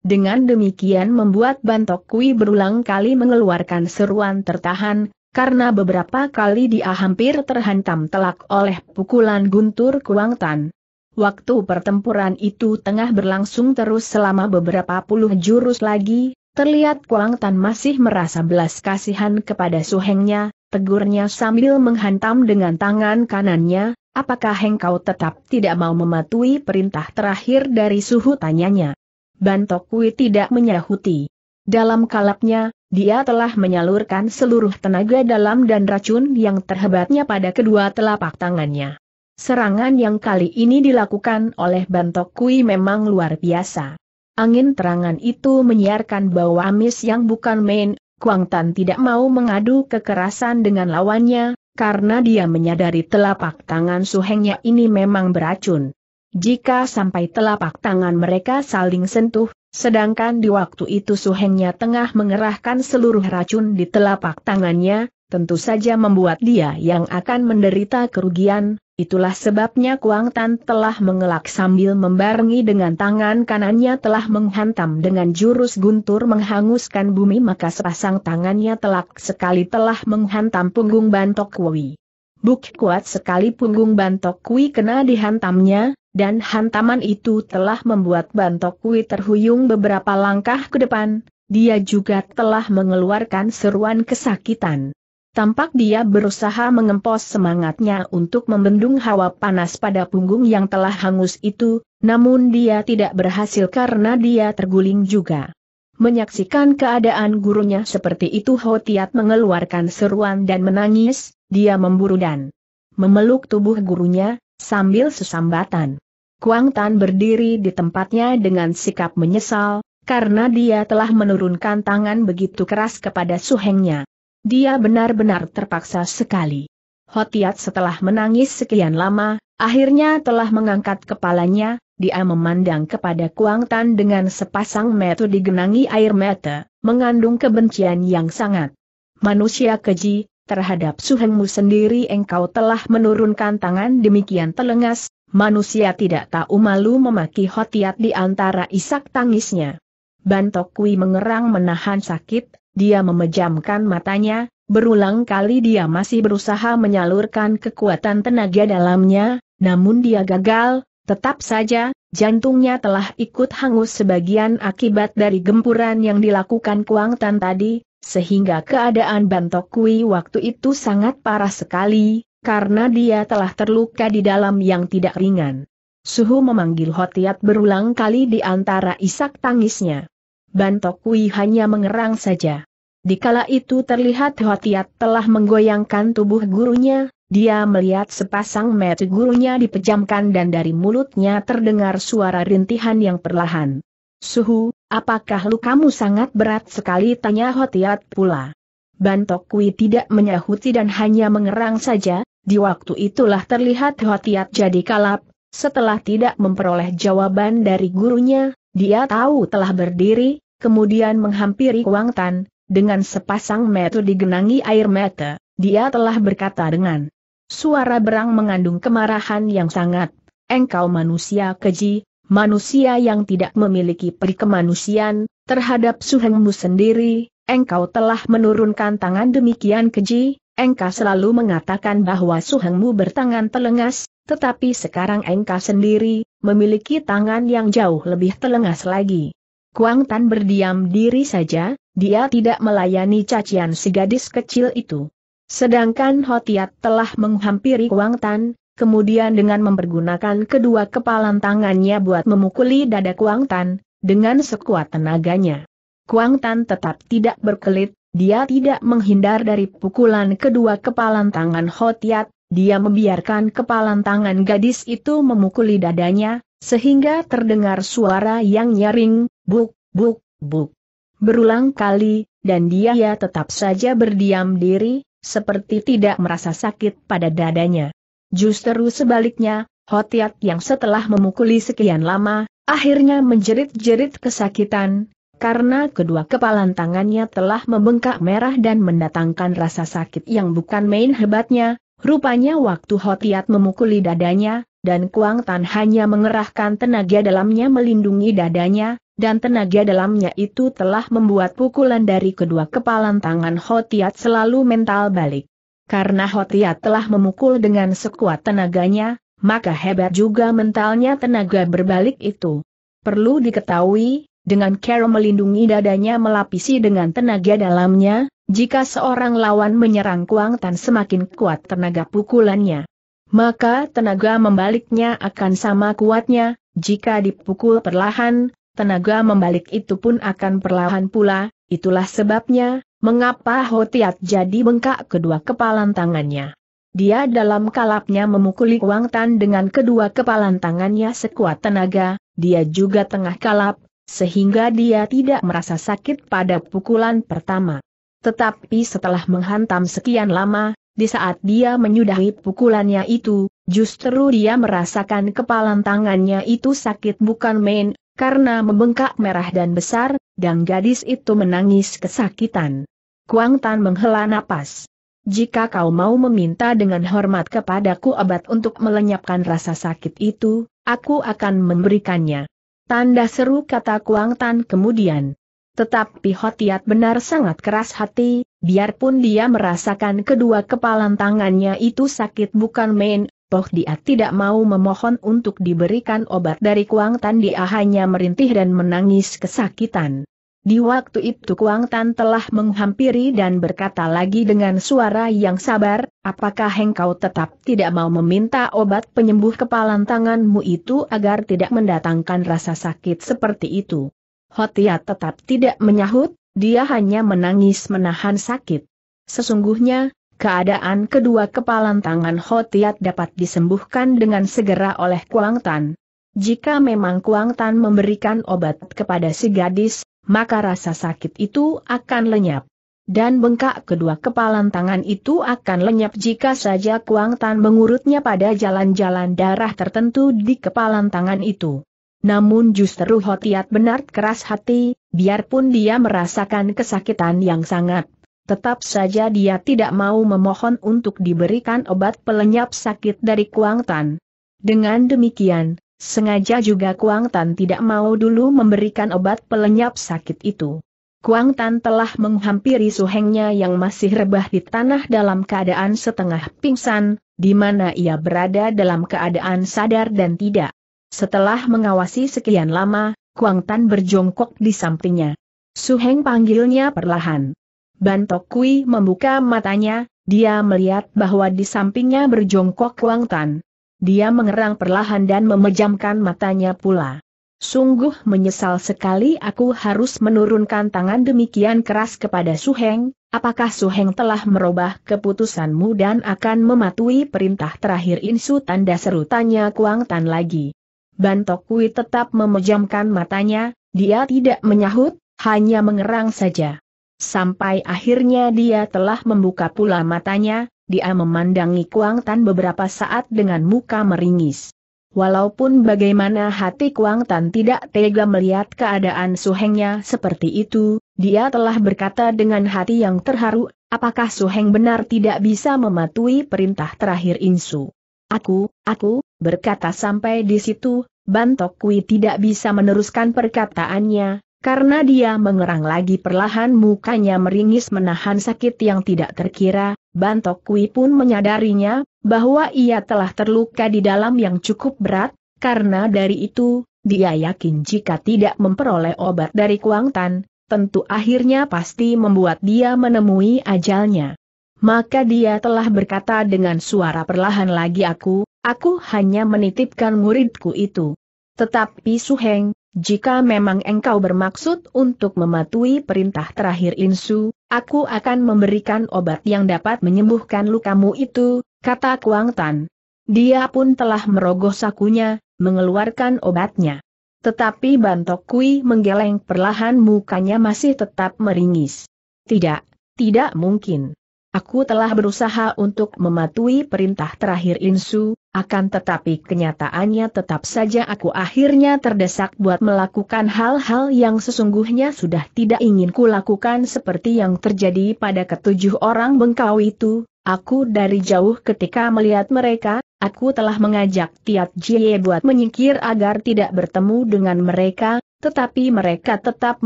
Dengan demikian membuat Bantok berulang kali mengeluarkan seruan tertahan, karena beberapa kali dia hampir terhantam telak oleh pukulan guntur Kuang Tan. Waktu pertempuran itu tengah berlangsung terus selama beberapa puluh jurus lagi, terlihat Kuang Tan masih merasa belas kasihan kepada suhengnya, tegurnya sambil menghantam dengan tangan kanannya, apakah engkau tetap tidak mau mematuhi perintah terakhir dari suhu tanyanya. Bantok tidak menyahuti. Dalam kalapnya, dia telah menyalurkan seluruh tenaga dalam dan racun yang terhebatnya pada kedua telapak tangannya. Serangan yang kali ini dilakukan oleh Bantok Kui memang luar biasa. Angin terangan itu menyiarkan bau amis yang bukan main, Kuang Tan tidak mau mengadu kekerasan dengan lawannya, karena dia menyadari telapak tangan suhengnya ini memang beracun. Jika sampai telapak tangan mereka saling sentuh, Sedangkan di waktu itu Suhengnya tengah mengerahkan seluruh racun di telapak tangannya, tentu saja membuat dia yang akan menderita kerugian, itulah sebabnya Kuang Tan telah mengelak sambil membarengi dengan tangan kanannya telah menghantam dengan jurus guntur menghanguskan bumi maka sepasang tangannya telak sekali telah menghantam punggung Bantok Kui. Buk kuat sekali punggung Bantok Kui kena dihantamnya, dan hantaman itu telah membuat Kui terhuyung beberapa langkah ke depan, dia juga telah mengeluarkan seruan kesakitan. Tampak dia berusaha mengempos semangatnya untuk membendung hawa panas pada punggung yang telah hangus itu, namun dia tidak berhasil karena dia terguling juga. Menyaksikan keadaan gurunya seperti itu Hotiat mengeluarkan seruan dan menangis, dia memburu dan memeluk tubuh gurunya, sambil sesambatan. Kuang Tan berdiri di tempatnya dengan sikap menyesal, karena dia telah menurunkan tangan begitu keras kepada suhengnya. Dia benar-benar terpaksa sekali. Hotiat setelah menangis sekian lama, akhirnya telah mengangkat kepalanya, dia memandang kepada Kuang Tan dengan sepasang mata digenangi air mata, mengandung kebencian yang sangat. Manusia keji, terhadap suhengmu sendiri engkau telah menurunkan tangan demikian telengas, Manusia tidak tahu malu memaki Hotiat di antara isak tangisnya. Bantokwi mengerang menahan sakit, dia memejamkan matanya, berulang kali dia masih berusaha menyalurkan kekuatan tenaga dalamnya, namun dia gagal, tetap saja, jantungnya telah ikut hangus sebagian akibat dari gempuran yang dilakukan Kuang Tan tadi, sehingga keadaan Bantokwi waktu itu sangat parah sekali, karena dia telah terluka di dalam yang tidak ringan. Suhu memanggil Hotiat berulang kali di antara isak tangisnya. Bantokui hanya mengerang saja. Di kala itu terlihat Hotiat telah menggoyangkan tubuh gurunya, dia melihat sepasang mata gurunya dipejamkan dan dari mulutnya terdengar suara rintihan yang perlahan. Suhu, apakah lukamu sangat berat sekali tanya Hotiat pula. Bantok Kui tidak menyahuti dan hanya mengerang saja, di waktu itulah terlihat Hotiat jadi kalap, setelah tidak memperoleh jawaban dari gurunya, dia tahu telah berdiri, kemudian menghampiri Wang Tan, dengan sepasang mata digenangi air mata, dia telah berkata dengan suara berang mengandung kemarahan yang sangat, engkau manusia keji, manusia yang tidak memiliki perikemanusiaan, terhadap suhengmu sendiri, engkau telah menurunkan tangan demikian keji, engkau selalu mengatakan bahwa suhengmu bertangan telengas, tetapi sekarang engkau sendiri, memiliki tangan yang jauh lebih telengas lagi. Kuang Tan berdiam diri saja, dia tidak melayani cacian si gadis kecil itu. Sedangkan Hotiat telah menghampiri Kuang Tan, kemudian dengan mempergunakan kedua kepalan tangannya buat memukuli dada Kuang Tan, dengan sekuat tenaganya. Kuang Tan tetap tidak berkelit, dia tidak menghindar dari pukulan kedua kepalan tangan Hotiat, dia membiarkan kepalan tangan gadis itu memukuli dadanya, sehingga terdengar suara yang nyaring, buk, buk, buk. Berulang kali, dan dia ya tetap saja berdiam diri, seperti tidak merasa sakit pada dadanya. Justru sebaliknya, Hotiat yang setelah memukuli sekian lama, akhirnya menjerit-jerit kesakitan, karena kedua kepalan tangannya telah membengkak merah dan mendatangkan rasa sakit yang bukan main hebatnya, rupanya waktu Hotiat memukuli dadanya, dan Kuang Tan hanya mengerahkan tenaga dalamnya melindungi dadanya, dan tenaga dalamnya itu telah membuat pukulan dari kedua kepalan tangan Hotiat selalu mental balik. Karena Hotiat telah memukul dengan sekuat tenaganya, maka hebat juga mentalnya tenaga berbalik itu. Perlu diketahui, dengan cara melindungi dadanya melapisi dengan tenaga dalamnya, jika seorang lawan menyerang Kuang Tan semakin kuat tenaga pukulannya. Maka tenaga membaliknya akan sama kuatnya, jika dipukul perlahan, tenaga membalik itu pun akan perlahan pula, itulah sebabnya, mengapa Hotiat jadi bengkak kedua kepalan tangannya. Dia dalam kalapnya memukuli Kuang Tan dengan kedua kepalan tangannya sekuat tenaga, dia juga tengah kalap, sehingga dia tidak merasa sakit pada pukulan pertama. Tetapi setelah menghantam sekian lama, di saat dia menyudahi pukulannya itu, justru dia merasakan kepalan tangannya itu sakit bukan main, karena membengkak merah dan besar, dan gadis itu menangis kesakitan. Kuang Tan menghela napas. Jika kau mau meminta dengan hormat kepadaku obat untuk melenyapkan rasa sakit itu, aku akan memberikannya. Tanda seru kata Kuang Tan kemudian. Tetapi Hotiat benar sangat keras hati, biarpun dia merasakan kedua kepalan tangannya itu sakit bukan main, toh dia tidak mau memohon untuk diberikan obat dari Kuang Tan dia hanya merintih dan menangis kesakitan. Di waktu itu Kuang Tan telah menghampiri dan berkata lagi dengan suara yang sabar, apakah engkau tetap tidak mau meminta obat penyembuh kepalan tanganmu itu agar tidak mendatangkan rasa sakit seperti itu? Hotia tetap tidak menyahut, dia hanya menangis menahan sakit. Sesungguhnya, keadaan kedua kepalan tangan Hotiat dapat disembuhkan dengan segera oleh Kuang Tan. Jika memang Kuang Tan memberikan obat kepada si gadis, maka rasa sakit itu akan lenyap. Dan bengkak kedua kepalan tangan itu akan lenyap jika saja Kuang Tan mengurutnya pada jalan-jalan darah tertentu di kepalan tangan itu. Namun justru Hotiat benar keras hati, biarpun dia merasakan kesakitan yang sangat. Tetap saja dia tidak mau memohon untuk diberikan obat pelenyap sakit dari Kuang Tan. Dengan demikian, Sengaja juga Kuang Tan tidak mau dulu memberikan obat pelenyap sakit itu. Kuang Tan telah menghampiri Su Hengnya yang masih rebah di tanah dalam keadaan setengah pingsan, di mana ia berada dalam keadaan sadar dan tidak. Setelah mengawasi sekian lama, Kuang Tan berjongkok di sampingnya. Su Heng panggilnya perlahan. Bantok Kui membuka matanya, dia melihat bahwa di sampingnya berjongkok Kuang Tan. Dia mengerang perlahan dan memejamkan matanya pula. Sungguh menyesal sekali aku harus menurunkan tangan demikian keras kepada Su Heng. apakah Su Heng telah merubah keputusanmu dan akan mematuhi perintah terakhir Insu tanda seru tanya Kuang Tan lagi. Bantok Kui tetap memejamkan matanya, dia tidak menyahut, hanya mengerang saja. Sampai akhirnya dia telah membuka pula matanya, dia memandangi Kuang Tan beberapa saat dengan muka meringis. Walaupun bagaimana hati Kuang Tan tidak tega melihat keadaan Suhengnya seperti itu, dia telah berkata dengan hati yang terharu, apakah Suheng benar tidak bisa mematuhi perintah terakhir Insu? Aku, aku, berkata sampai di situ, Bantok Kui tidak bisa meneruskan perkataannya, karena dia mengerang lagi perlahan mukanya meringis menahan sakit yang tidak terkira, Bantok Kui pun menyadarinya, bahwa ia telah terluka di dalam yang cukup berat, karena dari itu, dia yakin jika tidak memperoleh obat dari Kuang Tan, tentu akhirnya pasti membuat dia menemui ajalnya. Maka dia telah berkata dengan suara perlahan lagi aku, aku hanya menitipkan muridku itu. Tetapi Heng jika memang engkau bermaksud untuk mematuhi perintah terakhir Insu, aku akan memberikan obat yang dapat menyembuhkan lukamu itu, kata Kuang Tan. Dia pun telah merogoh sakunya, mengeluarkan obatnya. Tetapi Bantok Kui menggeleng perlahan mukanya masih tetap meringis. Tidak, tidak mungkin. Aku telah berusaha untuk mematuhi perintah terakhir Insu, akan tetapi kenyataannya tetap saja aku akhirnya terdesak buat melakukan hal-hal yang sesungguhnya sudah tidak ingin kulakukan seperti yang terjadi pada ketujuh orang bengkau itu. Aku dari jauh ketika melihat mereka, aku telah mengajak Tiat Jie buat menyingkir agar tidak bertemu dengan mereka, tetapi mereka tetap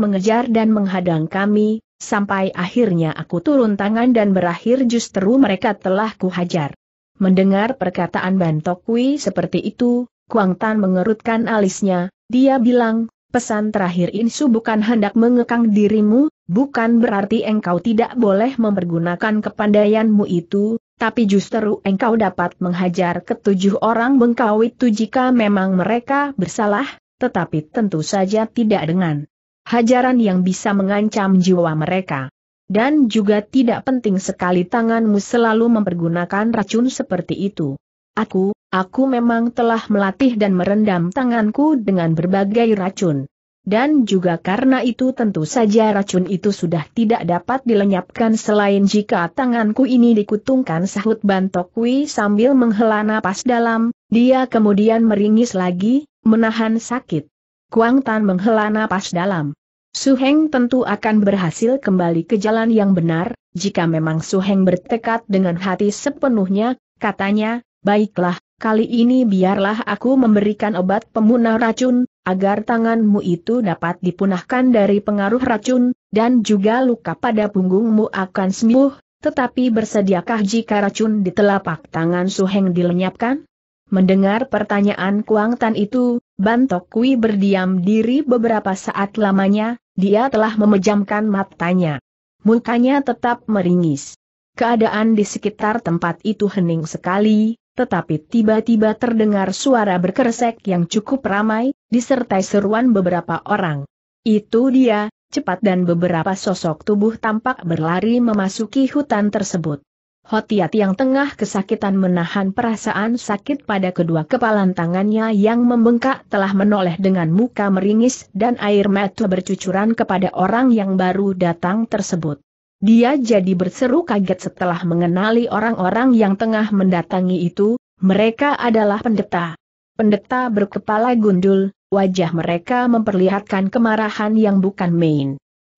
mengejar dan menghadang kami, sampai akhirnya aku turun tangan dan berakhir justru mereka telah kuhajar. Mendengar perkataan Bantokwi seperti itu, Kuang Tan mengerutkan alisnya, dia bilang, pesan terakhir Insu bukan hendak mengekang dirimu, bukan berarti engkau tidak boleh mempergunakan kepandaianmu itu, tapi justru engkau dapat menghajar ketujuh orang bengkau itu jika memang mereka bersalah, tetapi tentu saja tidak dengan hajaran yang bisa mengancam jiwa mereka. Dan juga tidak penting sekali tanganmu selalu mempergunakan racun seperti itu. Aku, aku memang telah melatih dan merendam tanganku dengan berbagai racun. Dan juga karena itu tentu saja racun itu sudah tidak dapat dilenyapkan selain jika tanganku ini dikutungkan sahut Bantokwi sambil menghela napas dalam, dia kemudian meringis lagi, menahan sakit. Kuang Tan menghela napas dalam. Su Heng tentu akan berhasil kembali ke jalan yang benar, jika memang Su Heng bertekad dengan hati sepenuhnya, katanya, baiklah, kali ini biarlah aku memberikan obat pemunah racun, agar tanganmu itu dapat dipunahkan dari pengaruh racun, dan juga luka pada punggungmu akan sembuh, tetapi bersediakah jika racun di telapak tangan Su Heng dilenyapkan? Mendengar pertanyaan Kuang Tan itu, Bantok Kui berdiam diri beberapa saat lamanya, dia telah memejamkan matanya. Mukanya tetap meringis. Keadaan di sekitar tempat itu hening sekali, tetapi tiba-tiba terdengar suara berkeresek yang cukup ramai, disertai seruan beberapa orang. Itu dia, cepat dan beberapa sosok tubuh tampak berlari memasuki hutan tersebut. Hotiat yang tengah kesakitan menahan perasaan sakit pada kedua kepalan tangannya yang membengkak telah menoleh dengan muka meringis dan air mata bercucuran kepada orang yang baru datang tersebut. Dia jadi berseru kaget setelah mengenali orang-orang yang tengah mendatangi itu, mereka adalah pendeta. Pendeta berkepala gundul, wajah mereka memperlihatkan kemarahan yang bukan main.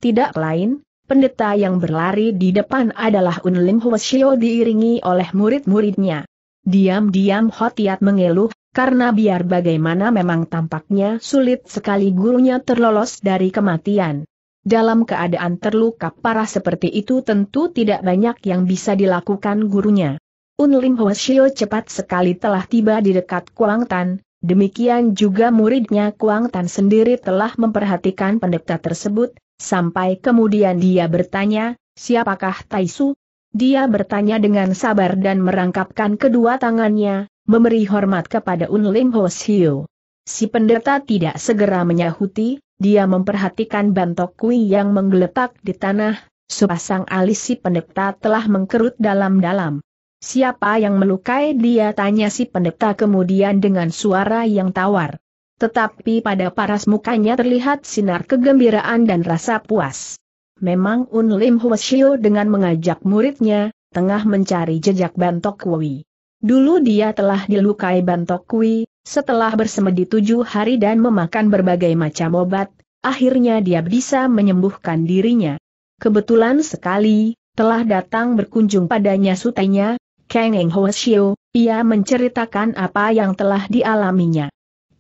Tidak lain, Pendeta yang berlari di depan adalah Unlim Huasio diiringi oleh murid-muridnya. Diam-diam Hotiat mengeluh, karena biar bagaimana memang tampaknya sulit sekali gurunya terlolos dari kematian. Dalam keadaan terluka parah seperti itu tentu tidak banyak yang bisa dilakukan gurunya. Unlim Hoshio cepat sekali telah tiba di dekat Kuang Tan, demikian juga muridnya Kuang Tan sendiri telah memperhatikan pendeta tersebut, Sampai kemudian dia bertanya, siapakah Taisu? Dia bertanya dengan sabar dan merangkapkan kedua tangannya, memberi hormat kepada Unlim Ho Siu. Si pendeta tidak segera menyahuti, dia memperhatikan bantok kui yang menggeletak di tanah, sepasang alis si pendeta telah mengkerut dalam-dalam. Siapa yang melukai dia tanya si pendeta kemudian dengan suara yang tawar. Tetapi pada paras mukanya terlihat sinar kegembiraan dan rasa puas. Memang Un Lim Huashio dengan mengajak muridnya, tengah mencari jejak Bantok Kui. Dulu dia telah dilukai Bantok Kui, setelah bersemedi tujuh hari dan memakan berbagai macam obat, akhirnya dia bisa menyembuhkan dirinya. Kebetulan sekali, telah datang berkunjung padanya sutenya, Kang Eng Huashio, ia menceritakan apa yang telah dialaminya.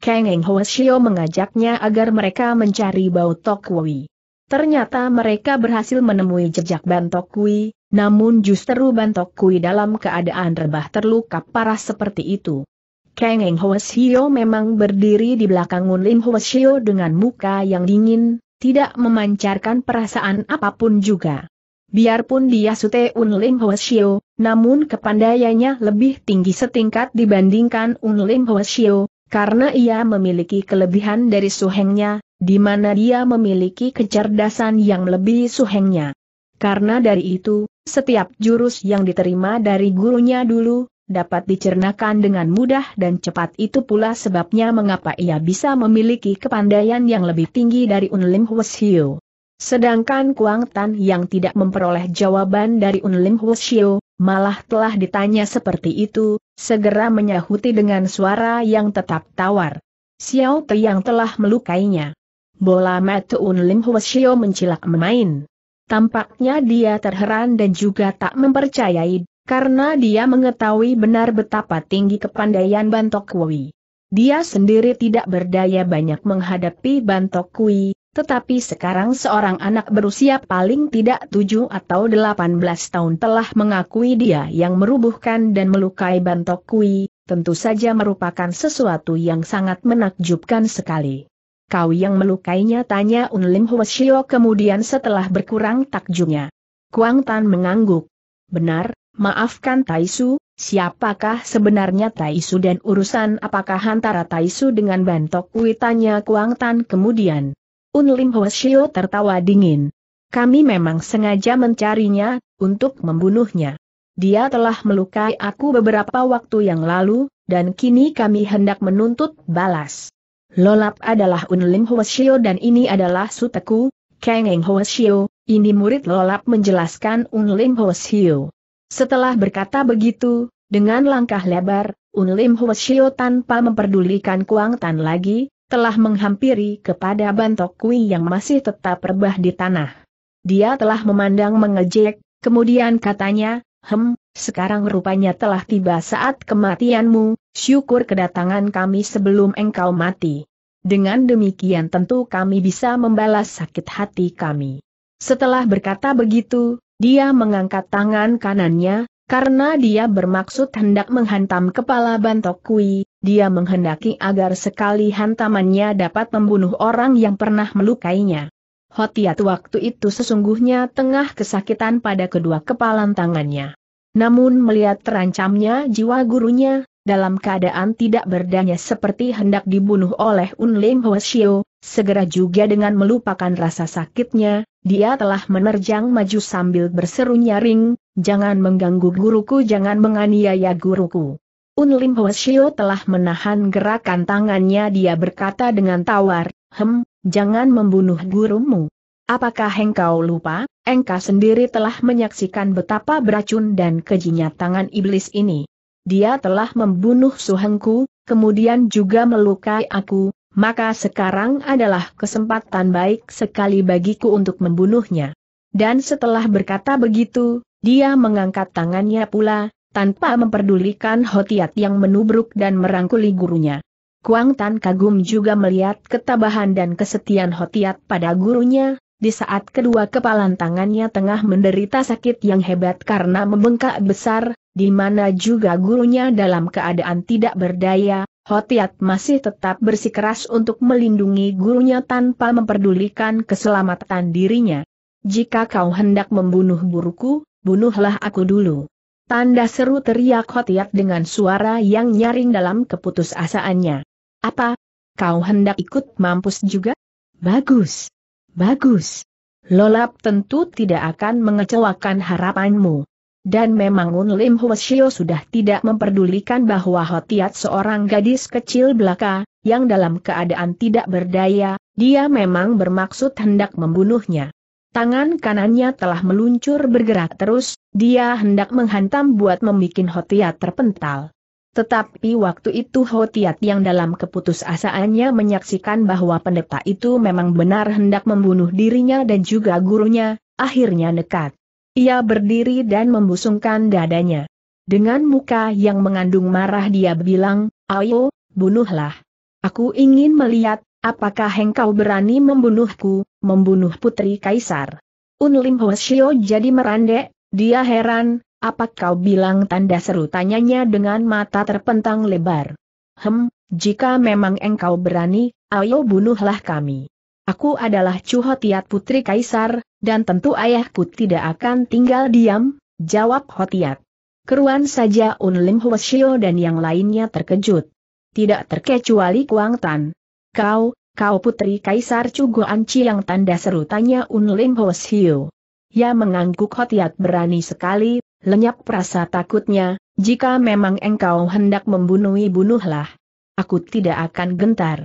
Kang Eng Hoesio mengajaknya agar mereka mencari bau Tokwi. Ternyata mereka berhasil menemui jejak Bantokwi, namun justru Bantokwi dalam keadaan rebah terluka parah seperti itu. Kang Eng Hoesio memang berdiri di belakang Ngun Hoa Hoesio dengan muka yang dingin, tidak memancarkan perasaan apapun juga. Biarpun dia Sute Unlim Hoesio, namun kepandaiannya lebih tinggi setingkat dibandingkan Unlim Hoesio, karena ia memiliki kelebihan dari suhengnya, di mana dia memiliki kecerdasan yang lebih suhengnya. Karena dari itu, setiap jurus yang diterima dari gurunya dulu, dapat dicernakan dengan mudah dan cepat itu pula sebabnya mengapa ia bisa memiliki kepandaian yang lebih tinggi dari Unlim Hwasyo. Sedangkan Kuang Tan yang tidak memperoleh jawaban dari Unlim Hwasyo, malah telah ditanya seperti itu, segera menyahuti dengan suara yang tetap tawar. Xiao Te yang telah melukainya. Bola Matun Lim Xiao mencilak memain. Tampaknya dia terheran dan juga tak mempercayai, karena dia mengetahui benar betapa tinggi kepandaian Bantok Kui. Dia sendiri tidak berdaya banyak menghadapi Bantok Kui, tetapi sekarang seorang anak berusia paling tidak 7 atau 18 tahun telah mengakui dia yang merubuhkan dan melukai Bantok Kui, tentu saja merupakan sesuatu yang sangat menakjubkan sekali. Kau yang melukainya tanya Unlim Huashio kemudian setelah berkurang takjubnya. Kuang Tan mengangguk. Benar, maafkan Taisu, siapakah sebenarnya Taisu dan urusan apakah antara Taisu dengan Bantok Kui tanya Kuang Tan kemudian. Unlim Hoshio tertawa dingin. Kami memang sengaja mencarinya, untuk membunuhnya. Dia telah melukai aku beberapa waktu yang lalu, dan kini kami hendak menuntut balas. Lolap adalah Unlim Hoshio dan ini adalah Suteku, Kang Eng Hoshio, ini murid Lolap menjelaskan Unlim Hoshio. Setelah berkata begitu, dengan langkah lebar, Unlim Hoshio tanpa memperdulikan Kuang Tan lagi, telah menghampiri kepada Bantok Kui yang masih tetap rebah di tanah. Dia telah memandang mengejek, kemudian katanya, Hem, sekarang rupanya telah tiba saat kematianmu, syukur kedatangan kami sebelum engkau mati. Dengan demikian tentu kami bisa membalas sakit hati kami. Setelah berkata begitu, dia mengangkat tangan kanannya, karena dia bermaksud hendak menghantam kepala Bantok Kui, dia menghendaki agar sekali hantamannya dapat membunuh orang yang pernah melukainya. Hotiat waktu itu sesungguhnya tengah kesakitan pada kedua kepalan tangannya. Namun melihat terancamnya jiwa gurunya, dalam keadaan tidak berdaya seperti hendak dibunuh oleh Unlim Hwasyo, segera juga dengan melupakan rasa sakitnya, dia telah menerjang maju sambil berseru nyaring, jangan mengganggu guruku jangan menganiaya guruku. Unlim Shio telah menahan gerakan tangannya dia berkata dengan tawar, hem, jangan membunuh gurumu. Apakah engkau lupa, engkau sendiri telah menyaksikan betapa beracun dan kejinya tangan iblis ini. Dia telah membunuh suhengku, kemudian juga melukai aku, maka sekarang adalah kesempatan baik sekali bagiku untuk membunuhnya. Dan setelah berkata begitu, dia mengangkat tangannya pula, tanpa memperdulikan Hotiat yang menubruk dan merangkuli gurunya. Kuang Tan kagum juga melihat ketabahan dan kesetiaan Hotiat pada gurunya, di saat kedua kepalan tangannya tengah menderita sakit yang hebat karena membengkak besar, di mana juga gurunya dalam keadaan tidak berdaya, Hotiat masih tetap bersikeras untuk melindungi gurunya tanpa memperdulikan keselamatan dirinya. Jika kau hendak membunuh guruku, bunuhlah aku dulu. Tanda seru teriak Hotiat dengan suara yang nyaring dalam keputusasaannya. Apa? Kau hendak ikut mampus juga? Bagus. Bagus. Lolap tentu tidak akan mengecewakan harapanmu. Dan memang Un Lim Hwasyo sudah tidak memperdulikan bahwa Hotiat seorang gadis kecil belaka, yang dalam keadaan tidak berdaya, dia memang bermaksud hendak membunuhnya. Tangan kanannya telah meluncur bergerak terus, dia hendak menghantam buat membuat Hotiat terpental. Tetapi waktu itu Hotiat yang dalam keputusasaannya menyaksikan bahwa pendeta itu memang benar hendak membunuh dirinya dan juga gurunya, akhirnya nekat. Ia berdiri dan membusungkan dadanya. Dengan muka yang mengandung marah dia bilang, ayo, bunuhlah. Aku ingin melihat, apakah engkau berani membunuhku, membunuh putri kaisar. Unlim Hoshio jadi merandek, dia heran, apa kau bilang tanda seru tanyanya dengan mata terpentang lebar. Hem, jika memang engkau berani, ayo bunuhlah kami. Aku adalah Chu Hotiat putri kaisar, dan tentu ayahku tidak akan tinggal diam, jawab Hotiat. Keruan saja Unlim Hwasyo dan yang lainnya terkejut. Tidak terkecuali Kuang Tan. Kau, kau putri Kaisar Cugo Anci yang tanda seru tanya Unlim Hwasyo. Ya mengangguk Hotiat berani sekali, lenyap perasa takutnya, jika memang engkau hendak membunuhi bunuhlah. Aku tidak akan gentar.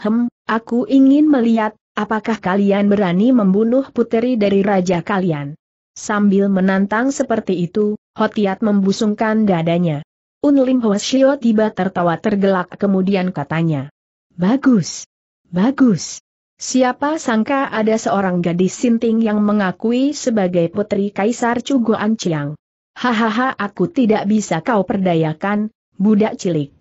Hem, aku ingin melihat, Apakah kalian berani membunuh puteri dari raja kalian? Sambil menantang seperti itu, Hotiat membusungkan dadanya. Unlim Hoshio tiba tertawa tergelak kemudian katanya. Bagus. Bagus. Siapa sangka ada seorang gadis sinting yang mengakui sebagai putri Kaisar Cugoan Chiang. Hahaha aku tidak bisa kau perdayakan, budak cilik.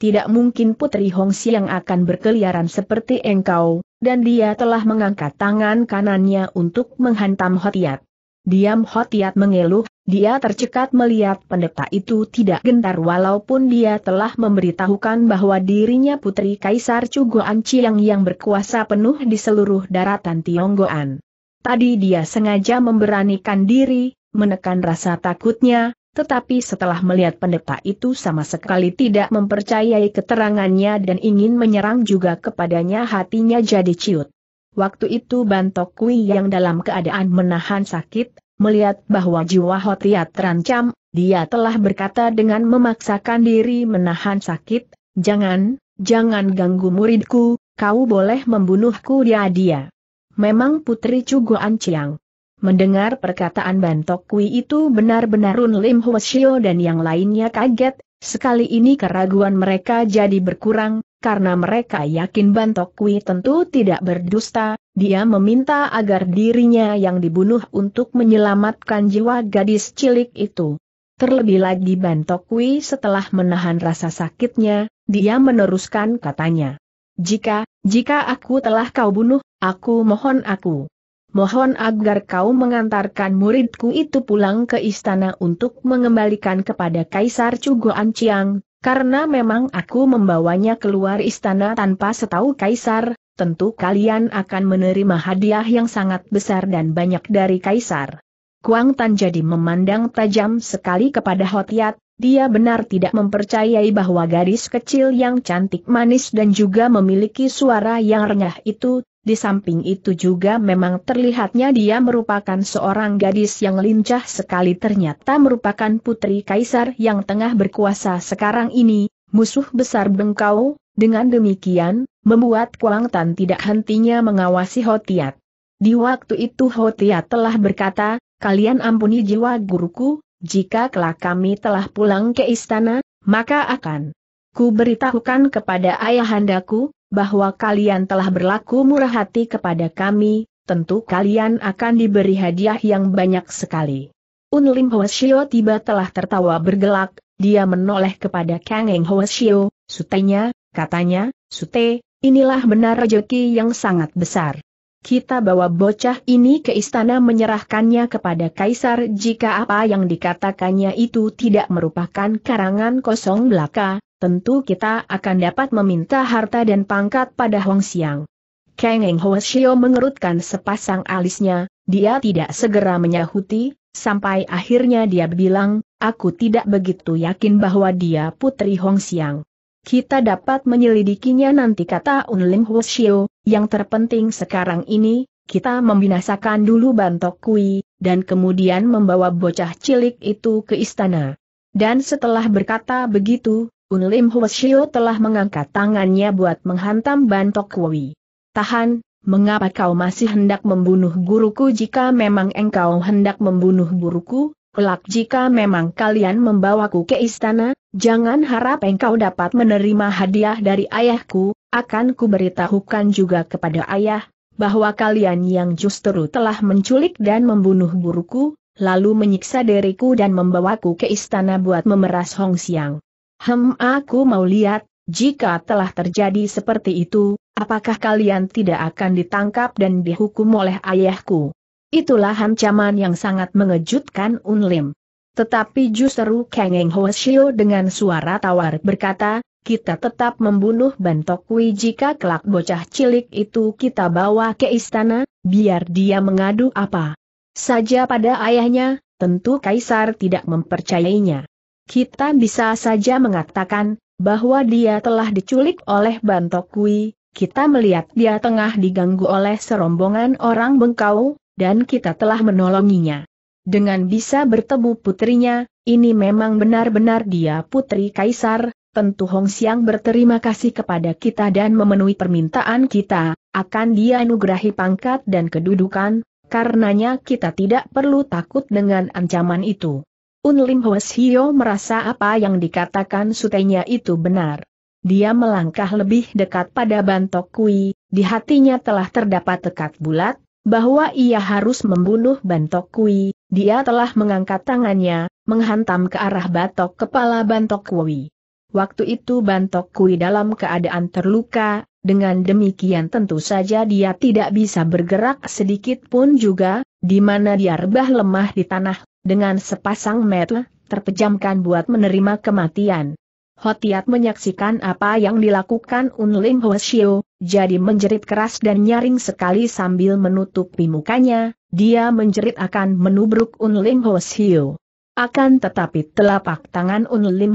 Tidak mungkin putri Hong Siang akan berkeliaran seperti engkau, dan dia telah mengangkat tangan kanannya untuk menghantam Hotiat. Diam Hotiat mengeluh, dia tercekat melihat pendeta itu tidak gentar walaupun dia telah memberitahukan bahwa dirinya putri Kaisar Cugoan Chiang yang berkuasa penuh di seluruh daratan Tionggoan. Tadi dia sengaja memberanikan diri, menekan rasa takutnya, tetapi setelah melihat pendeta itu sama sekali tidak mempercayai keterangannya dan ingin menyerang juga kepadanya hatinya jadi ciut. Waktu itu Bantok Kui yang dalam keadaan menahan sakit, melihat bahwa jiwa Hotia terancam, dia telah berkata dengan memaksakan diri menahan sakit, jangan, jangan ganggu muridku, kau boleh membunuhku dia dia. Memang Putri Cuguan Ciang Mendengar perkataan Bantok Kui itu benar-benar Run Lim Hwasyo dan yang lainnya kaget, sekali ini keraguan mereka jadi berkurang, karena mereka yakin Bantok Kui tentu tidak berdusta, dia meminta agar dirinya yang dibunuh untuk menyelamatkan jiwa gadis cilik itu. Terlebih lagi Bantok Kui setelah menahan rasa sakitnya, dia meneruskan katanya. Jika, jika aku telah kau bunuh, aku mohon aku. Mohon agar kau mengantarkan muridku itu pulang ke istana untuk mengembalikan kepada Kaisar Cugoan Chiang, karena memang aku membawanya keluar istana tanpa setahu Kaisar, tentu kalian akan menerima hadiah yang sangat besar dan banyak dari Kaisar. Kuang Tan jadi memandang tajam sekali kepada Hotiat, dia benar tidak mempercayai bahwa gadis kecil yang cantik manis dan juga memiliki suara yang renyah itu di samping itu juga memang terlihatnya dia merupakan seorang gadis yang lincah sekali ternyata merupakan putri kaisar yang tengah berkuasa sekarang ini, musuh besar Bengkau, dengan demikian, membuat Kuang Tan tidak hentinya mengawasi Hotiat. Di waktu itu Hotiat telah berkata, kalian ampuni jiwa guruku, jika kelak kami telah pulang ke istana, maka akan ku beritahukan kepada ayahandaku, bahwa kalian telah berlaku murah hati kepada kami, tentu kalian akan diberi hadiah yang banyak sekali. Unlim Hoesio tiba telah tertawa bergelak, dia menoleh kepada Kang Eng Hoesio, sutenya, katanya, sute, inilah benar rejeki yang sangat besar. Kita bawa bocah ini ke istana menyerahkannya kepada kaisar jika apa yang dikatakannya itu tidak merupakan karangan kosong belaka, tentu kita akan dapat meminta harta dan pangkat pada Hong Xiang. Kang Eng Hoshio mengerutkan sepasang alisnya, dia tidak segera menyahuti, sampai akhirnya dia bilang, aku tidak begitu yakin bahwa dia putri Hong Xiang. Kita dapat menyelidikinya nanti kata Un Lim Hoshio, yang terpenting sekarang ini, kita membinasakan dulu Bantok Kui, dan kemudian membawa bocah cilik itu ke istana. Dan setelah berkata begitu, Unlim Hwasyo telah mengangkat tangannya buat menghantam Bantok Woi. Tahan, mengapa kau masih hendak membunuh guruku jika memang engkau hendak membunuh guruku? Kelak jika memang kalian membawaku ke istana, jangan harap engkau dapat menerima hadiah dari ayahku, akan kuberitahukan juga kepada ayah, bahwa kalian yang justru telah menculik dan membunuh guruku, lalu menyiksa diriku dan membawaku ke istana buat memeras Hong Siang. Hem aku mau lihat, jika telah terjadi seperti itu, apakah kalian tidak akan ditangkap dan dihukum oleh ayahku? Itulah ancaman yang sangat mengejutkan Unlim. Tetapi justru Kang Eng Hoshio dengan suara tawar berkata, kita tetap membunuh Bantokwi jika kelak bocah cilik itu kita bawa ke istana, biar dia mengadu apa saja pada ayahnya, tentu Kaisar tidak mempercayainya kita bisa saja mengatakan bahwa dia telah diculik oleh Bantokui. kita melihat dia tengah diganggu oleh serombongan orang bengkau, dan kita telah menolonginya. Dengan bisa bertemu putrinya, ini memang benar-benar dia putri kaisar, tentu Hong Xiang berterima kasih kepada kita dan memenuhi permintaan kita, akan dia anugerahi pangkat dan kedudukan, karenanya kita tidak perlu takut dengan ancaman itu. Unlim Hwasio merasa apa yang dikatakan sutenya itu benar. Dia melangkah lebih dekat pada Bantok Kui, di hatinya telah terdapat tekad bulat, bahwa ia harus membunuh Bantok Kui, dia telah mengangkat tangannya, menghantam ke arah batok kepala Bantok Kui. Waktu itu Bantok Kui dalam keadaan terluka, dengan demikian tentu saja dia tidak bisa bergerak sedikit pun juga, di mana dia rebah lemah di tanah dengan sepasang mata, terpejamkan buat menerima kematian. Hotiat menyaksikan apa yang dilakukan Un Lim Hoshio, jadi menjerit keras dan nyaring sekali sambil menutupi mukanya, dia menjerit akan menubruk Un Lim Hoshio. Akan tetapi telapak tangan Unlim Lim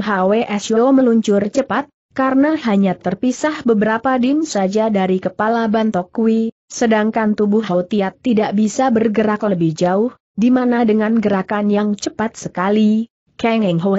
Sio meluncur cepat, karena hanya terpisah beberapa dim saja dari kepala Bantok Kui, sedangkan tubuh Hotiat tidak bisa bergerak lebih jauh, di mana dengan gerakan yang cepat sekali, Kang Eng Ho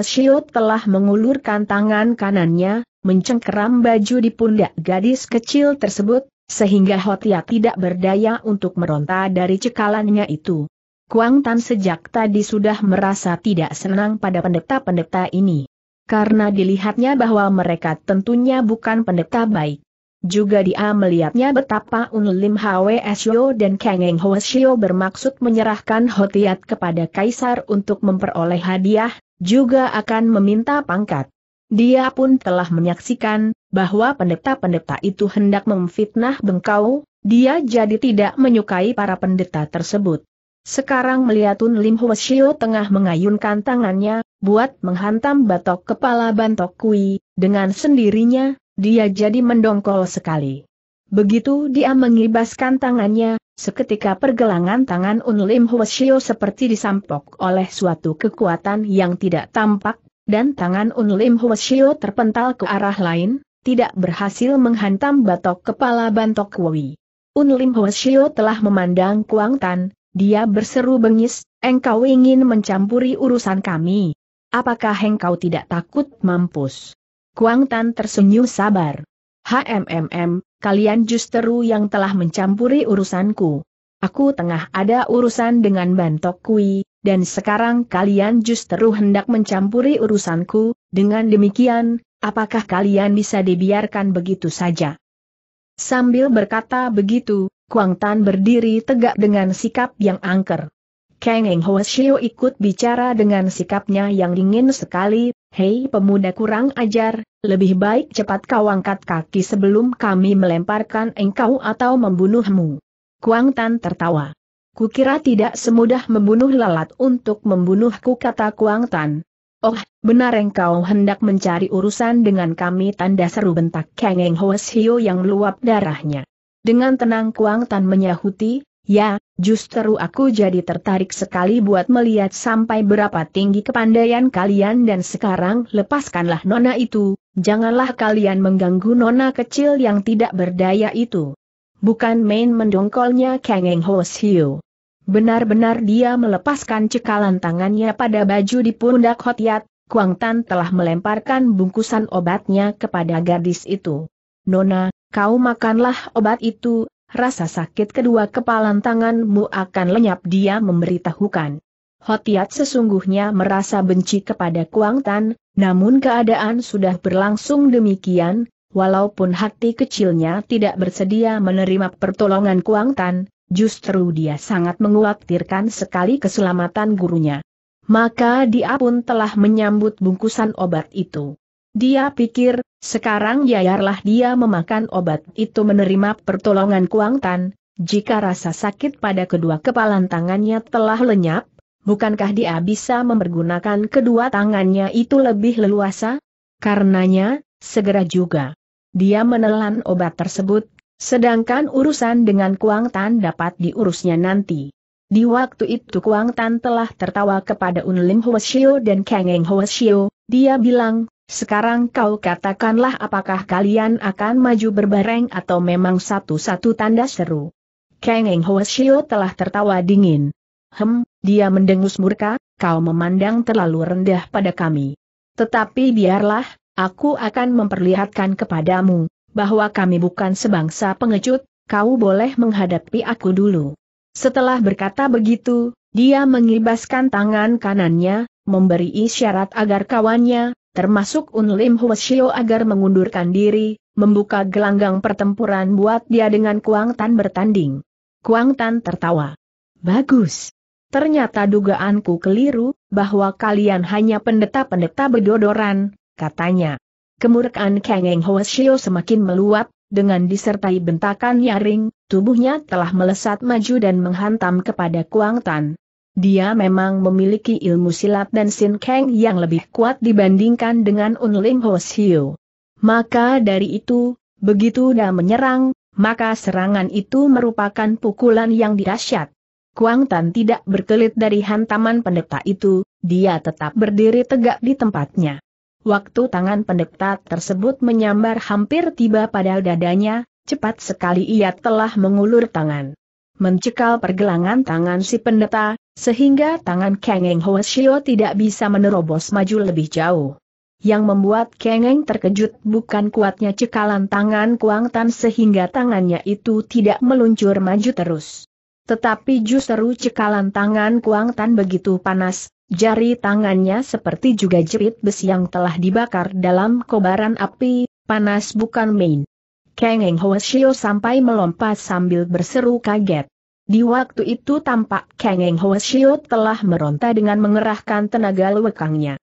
telah mengulurkan tangan kanannya, mencengkeram baju di pundak gadis kecil tersebut, sehingga Hotia tidak berdaya untuk meronta dari cekalannya itu. Kuang Tan sejak tadi sudah merasa tidak senang pada pendeta-pendeta ini. Karena dilihatnya bahwa mereka tentunya bukan pendeta baik. Juga dia melihatnya betapa Unlim Hwe Shio dan Kang Eng Hwe Shio bermaksud menyerahkan Hotiat kepada Kaisar untuk memperoleh hadiah, juga akan meminta pangkat. Dia pun telah menyaksikan bahwa pendeta-pendeta itu hendak memfitnah Bengkau, dia jadi tidak menyukai para pendeta tersebut. Sekarang melihat Unlim Hwe Shio tengah mengayunkan tangannya, buat menghantam batok kepala Bantok Kui, dengan sendirinya, dia jadi mendongkol sekali. Begitu dia mengibaskan tangannya, seketika pergelangan tangan Unlim Hwasyo seperti disampok oleh suatu kekuatan yang tidak tampak, dan tangan Unlim Hwasyo terpental ke arah lain, tidak berhasil menghantam batok kepala Bantok Un Unlim Hwasyo telah memandang Kuang Tan, dia berseru bengis, engkau ingin mencampuri urusan kami. Apakah engkau tidak takut mampus? Kuang Tan tersenyum sabar. HMMM, kalian justru yang telah mencampuri urusanku. Aku tengah ada urusan dengan Bantok Kui, dan sekarang kalian justru hendak mencampuri urusanku, dengan demikian, apakah kalian bisa dibiarkan begitu saja? Sambil berkata begitu, Kuang Tan berdiri tegak dengan sikap yang angker. Kang Eng Ho Shio ikut bicara dengan sikapnya yang dingin sekali, Hei pemuda kurang ajar, lebih baik cepat kau angkat kaki sebelum kami melemparkan engkau atau membunuhmu. Kuang Tan tertawa. Kukira tidak semudah membunuh lalat untuk membunuhku kata Kuang Tan. Oh, benar engkau hendak mencari urusan dengan kami tanda seru bentak Kengeng Hoes hiu Hio yang luap darahnya. Dengan tenang Kuang Tan menyahuti, Ya, justru aku jadi tertarik sekali buat melihat sampai berapa tinggi kepandaian kalian dan sekarang lepaskanlah nona itu, janganlah kalian mengganggu nona kecil yang tidak berdaya itu. Bukan main mendongkolnya Kang Eng Ho Siu. Benar-benar dia melepaskan cekalan tangannya pada baju di pundak Hotiat, Kuang Tan telah melemparkan bungkusan obatnya kepada gadis itu. Nona, kau makanlah obat itu, rasa sakit kedua kepalan tanganmu akan lenyap dia memberitahukan. Hotiat sesungguhnya merasa benci kepada Kuang Tan, namun keadaan sudah berlangsung demikian, walaupun hati kecilnya tidak bersedia menerima pertolongan Kuang Tan, justru dia sangat menguatirkan sekali keselamatan gurunya. Maka dia pun telah menyambut bungkusan obat itu. Dia pikir, sekarang yayarlah dia memakan obat itu menerima pertolongan Kuang Tan, jika rasa sakit pada kedua kepalan tangannya telah lenyap, bukankah dia bisa mempergunakan kedua tangannya itu lebih leluasa? Karenanya, segera juga. Dia menelan obat tersebut, sedangkan urusan dengan Kuang Tan dapat diurusnya nanti. Di waktu itu Kuang Tan telah tertawa kepada Unlim Huashio dan Kang Eng Huashio, dia bilang, sekarang kau katakanlah apakah kalian akan maju berbareng atau memang satu-satu tanda seru. Kang Eng Hoesio telah tertawa dingin. Hem, dia mendengus murka, kau memandang terlalu rendah pada kami. Tetapi biarlah, aku akan memperlihatkan kepadamu, bahwa kami bukan sebangsa pengecut, kau boleh menghadapi aku dulu. Setelah berkata begitu, dia mengibaskan tangan kanannya, memberi isyarat agar kawannya, termasuk Unlim Huashio agar mengundurkan diri, membuka gelanggang pertempuran buat dia dengan Kuang Tan bertanding. Kuang Tan tertawa. Bagus. Ternyata dugaanku keliru, bahwa kalian hanya pendeta-pendeta bedodoran, katanya. Kemurkaan Kang Eng semakin meluap, dengan disertai bentakan nyaring, tubuhnya telah melesat maju dan menghantam kepada Kuang Tan. Dia memang memiliki ilmu silat dan Sin keng yang lebih kuat dibandingkan dengan Unling Ho Siu. Maka dari itu, begitu dia menyerang, maka serangan itu merupakan pukulan yang dirasyat. Kuang Tan tidak berkelit dari hantaman pendeta itu, dia tetap berdiri tegak di tempatnya. Waktu tangan pendeta tersebut menyambar hampir tiba pada dadanya, cepat sekali ia telah mengulur tangan. Mencekal pergelangan tangan si pendeta, sehingga tangan Kengeng Shio tidak bisa menerobos maju lebih jauh. Yang membuat Kengeng terkejut bukan kuatnya cekalan tangan Kuang Tan sehingga tangannya itu tidak meluncur maju terus. Tetapi justru cekalan tangan Kuang Tan begitu panas, jari tangannya seperti juga jepit besi yang telah dibakar dalam kobaran api, panas bukan main. Kengeng Shio sampai melompat sambil berseru kaget. Di waktu itu tampak Kang Eng telah meronta dengan mengerahkan tenaga lewekangnya.